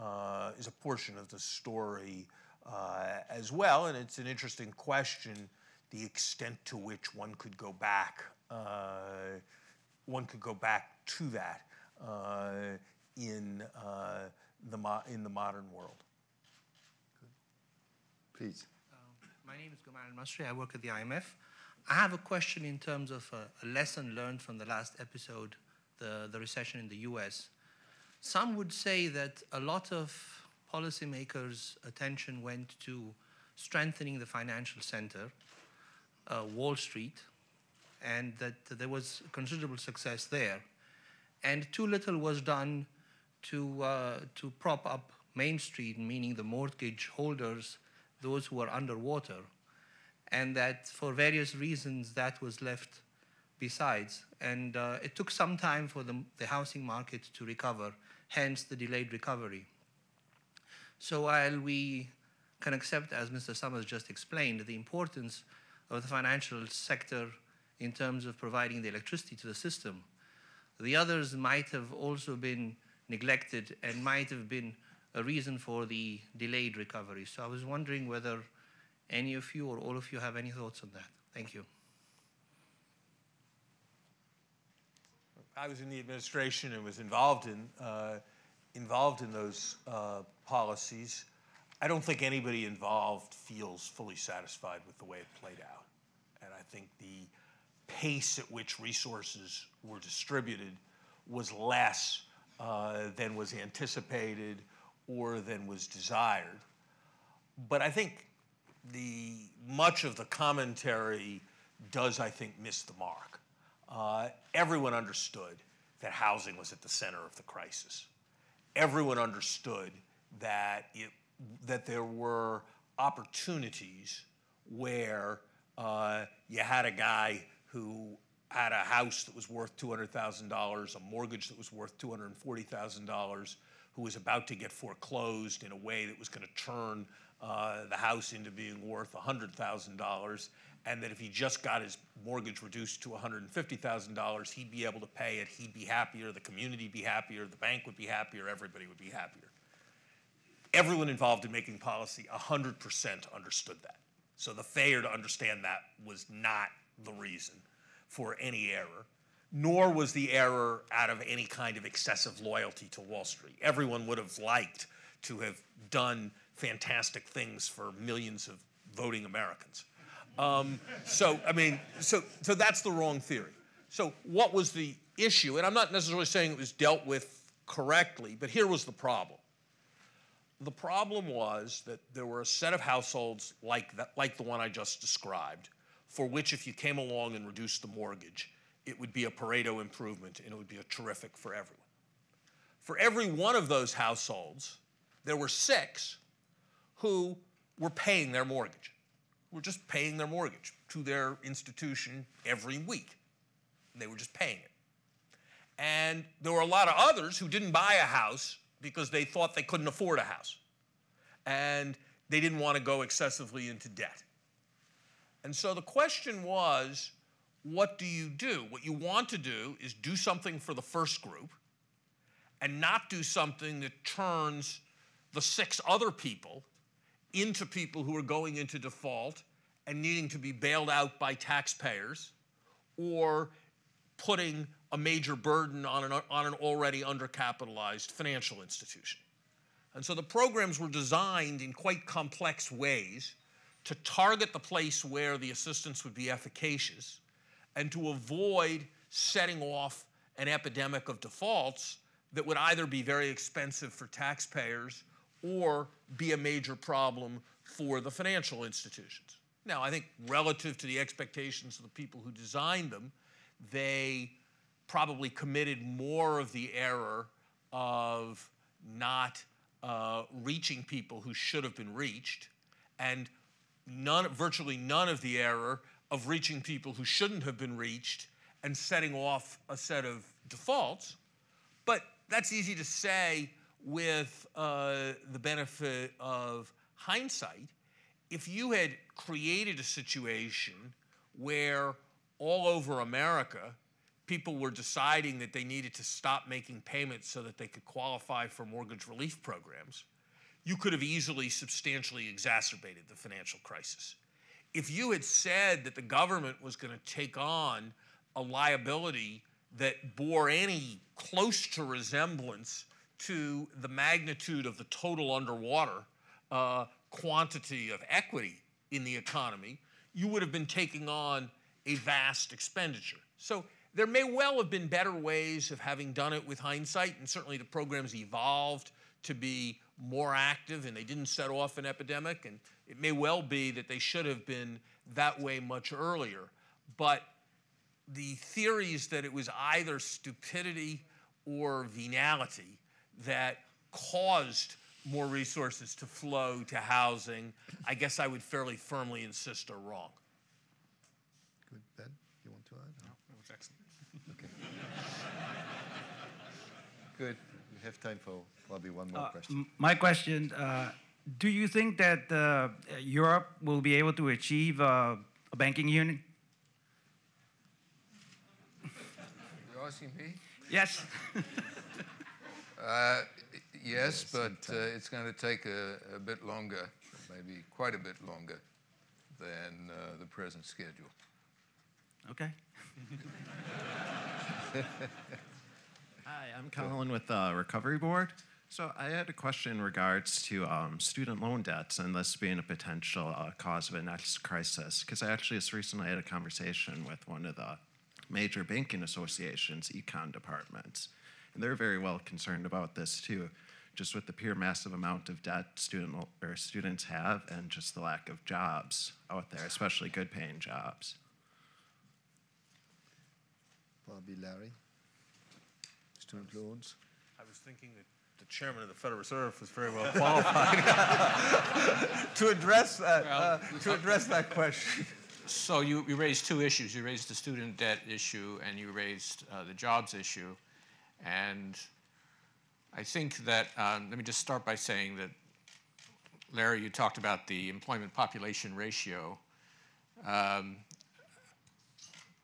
uh, is a portion of the story uh, as well. And it's an interesting question, the extent to which one could go back, uh, one could go back to that uh, in, uh, the, in the modern world. Good. Please. Um, my name is Gomar Masri. I work at the IMF. I have a question in terms of a, a lesson learned from the last episode, the, the recession in the US. Some would say that a lot of policymakers' attention went to strengthening the financial center, uh, Wall Street, and that there was considerable success there. And too little was done to, uh, to prop up Main Street, meaning the mortgage holders, those who are underwater and that for various reasons that was left besides. And uh, it took some time for the, the housing market to recover, hence the delayed recovery. So while we can accept, as Mr. Summers just explained, the importance of the financial sector in terms of providing the electricity to the system, the others might have also been neglected and might have been a reason for the delayed recovery. So I was wondering whether any of you or all of you have any thoughts on that? Thank you. I was in the administration and was involved in uh, involved in those uh, policies. I don't think anybody involved feels fully satisfied with the way it played out, and I think the pace at which resources were distributed was less uh, than was anticipated or than was desired. But I think the much of the commentary does, I think, miss the mark. Uh, everyone understood that housing was at the center of the crisis. Everyone understood that it, that there were opportunities where uh, you had a guy who had a house that was worth $200,000, a mortgage that was worth $240,000, who was about to get foreclosed in a way that was going to turn uh, the house into being worth $100,000, and that if he just got his mortgage reduced to $150,000, he'd be able to pay it, he'd be happier, the community be happier, the bank would be happier, everybody would be happier. Everyone involved in making policy 100% understood that. So the failure to understand that was not the reason for any error nor was the error out of any kind of excessive loyalty to Wall Street. Everyone would have liked to have done fantastic things for millions of voting Americans. Um, so, I mean, so, so that's the wrong theory. So, what was the issue? And I'm not necessarily saying it was dealt with correctly, but here was the problem. The problem was that there were a set of households like, that, like the one I just described, for which if you came along and reduced the mortgage, it would be a Pareto improvement and it would be a terrific for everyone. For every one of those households, there were six who were paying their mortgage, were just paying their mortgage to their institution every week. They were just paying it. And there were a lot of others who didn't buy a house because they thought they couldn't afford a house. And they didn't want to go excessively into debt. And so the question was what do you do? What you want to do is do something for the first group and not do something that turns the six other people into people who are going into default and needing to be bailed out by taxpayers or putting a major burden on an, on an already undercapitalized financial institution. And so the programs were designed in quite complex ways to target the place where the assistance would be efficacious and to avoid setting off an epidemic of defaults that would either be very expensive for taxpayers or be a major problem for the financial institutions. Now, I think relative to the expectations of the people who designed them, they probably committed more of the error of not uh, reaching people who should have been reached, and none, virtually none of the error of reaching people who shouldn't have been reached and setting off a set of defaults. But that's easy to say with uh, the benefit of hindsight. If you had created a situation where all over America, people were deciding that they needed to stop making payments so that they could qualify for mortgage relief programs, you could have easily substantially exacerbated the financial crisis if you had said that the government was going to take on a liability that bore any close to resemblance to the magnitude of the total underwater uh, quantity of equity in the economy, you would have been taking on a vast expenditure. So there may well have been better ways of having done it with hindsight, and certainly the program's evolved to be more active and they didn't set off an epidemic. And it may well be that they should have been that way much earlier. But the theories that it was either stupidity or venality that caused more resources to flow to housing, I guess I would fairly firmly insist are wrong. Good. Ben, you want to add? No, that was excellent. Okay. *laughs* Good have time for probably one more uh, question. My question uh, do you think that uh, Europe will be able to achieve uh, a banking union? You're asking me? Yes. *laughs* uh, yes, but uh, it's going to take a, a, bit longer, maybe quite a bit longer than the present schedule. Okay. *laughs* Hi, I'm Colin with the uh, Recovery Board. So I had a question in regards to um, student loan debts and this being a potential uh, cause of a next crisis. Because I actually just recently had a conversation with one of the major banking associations' econ departments, and they're very well concerned about this too, just with the pure massive amount of debt student or students have, and just the lack of jobs out there, especially good-paying jobs. Probably Larry to influence? I was thinking that the chairman of the Federal Reserve was very well qualified *laughs* to address that, well, uh, to address that question. So you, you raised two issues. You raised the student debt issue and you raised uh, the jobs issue. And I think that, um, let me just start by saying that, Larry, you talked about the employment population ratio. Um,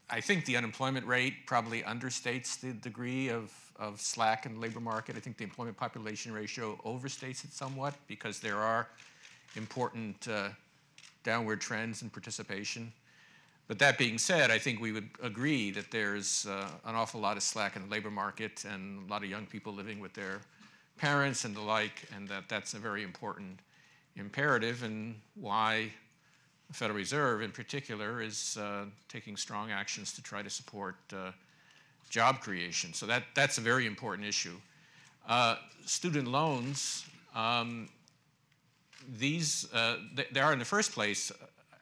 I think the unemployment rate probably understates the degree of of slack in the labor market. I think the employment population ratio overstates it somewhat because there are important uh, downward trends in participation. But that being said, I think we would agree that there's uh, an awful lot of slack in the labor market and a lot of young people living with their parents and the like, and that that's a very important imperative and why the Federal Reserve in particular is uh, taking strong actions to try to support uh, job creation. So that, that's a very important issue. Uh, student loans, um, these, uh, there are in the first place,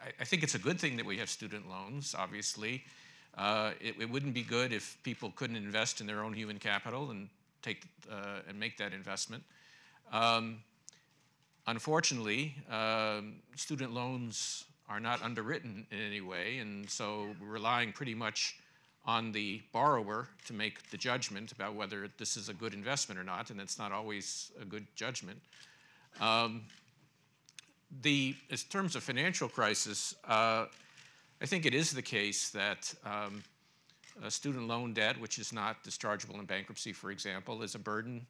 I, I, think it's a good thing that we have student loans, obviously. Uh, it, it, wouldn't be good if people couldn't invest in their own human capital and take uh, and make that investment. Um, unfortunately, um, student loans are not underwritten in any way, and so relying pretty much on the borrower to make the judgment about whether this is a good investment or not, and it's not always a good judgment. Um, the, in terms of financial crisis, uh, I think it is the case that um, student loan debt, which is not dischargeable in bankruptcy, for example, is a burden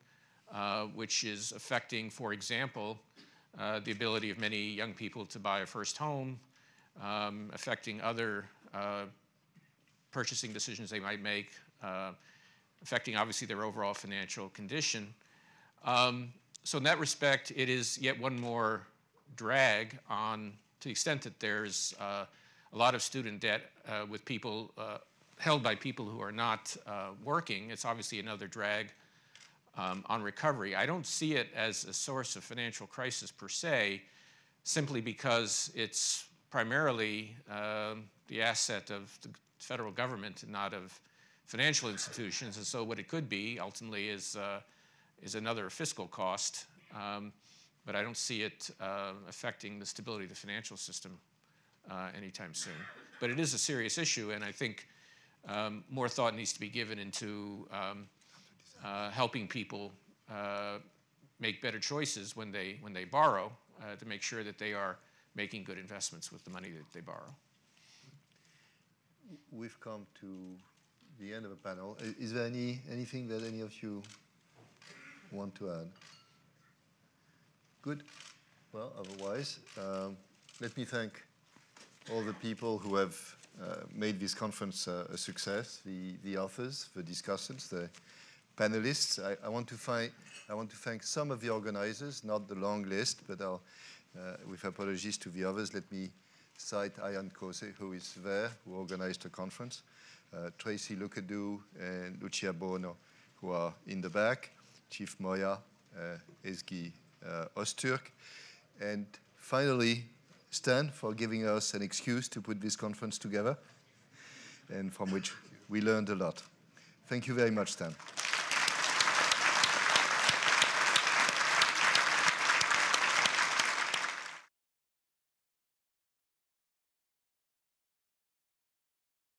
uh, which is affecting, for example, uh, the ability of many young people to buy a first home, um, affecting other uh, purchasing decisions they might make, uh, affecting obviously their overall financial condition. Um, so in that respect, it is yet one more drag on, to the extent that there's uh, a lot of student debt uh, with people uh, held by people who are not uh, working. It's obviously another drag um, on recovery. I don't see it as a source of financial crisis per se, simply because it's primarily uh, the asset of the federal government and not of financial institutions. And so what it could be ultimately is, uh, is another fiscal cost. Um, but I don't see it uh, affecting the stability of the financial system uh, anytime soon. But it is a serious issue, and I think um, more thought needs to be given into um, uh, helping people uh, make better choices when they, when they borrow to make sure that they are making good investments with the money that they borrow we've come to the end of the panel. Is there any anything that any of you want to add? Good. Well, otherwise, um, let me thank all the people who have uh, made this conference uh, a success, the, the authors, the discussants, the panelists. I, I, want to find, I want to thank some of the organizers, not the long list, but I'll, uh, with apologies to the others, let me Said Ayan Kose, who is there, who organized the conference, uh, Tracy Lucadou and Lucia Bono, who are in the back, Chief Moya, uh, uh Osturk, uh, and finally, Stan for giving us an excuse to put this conference together and from which we learned a lot. Thank you very much, Stan.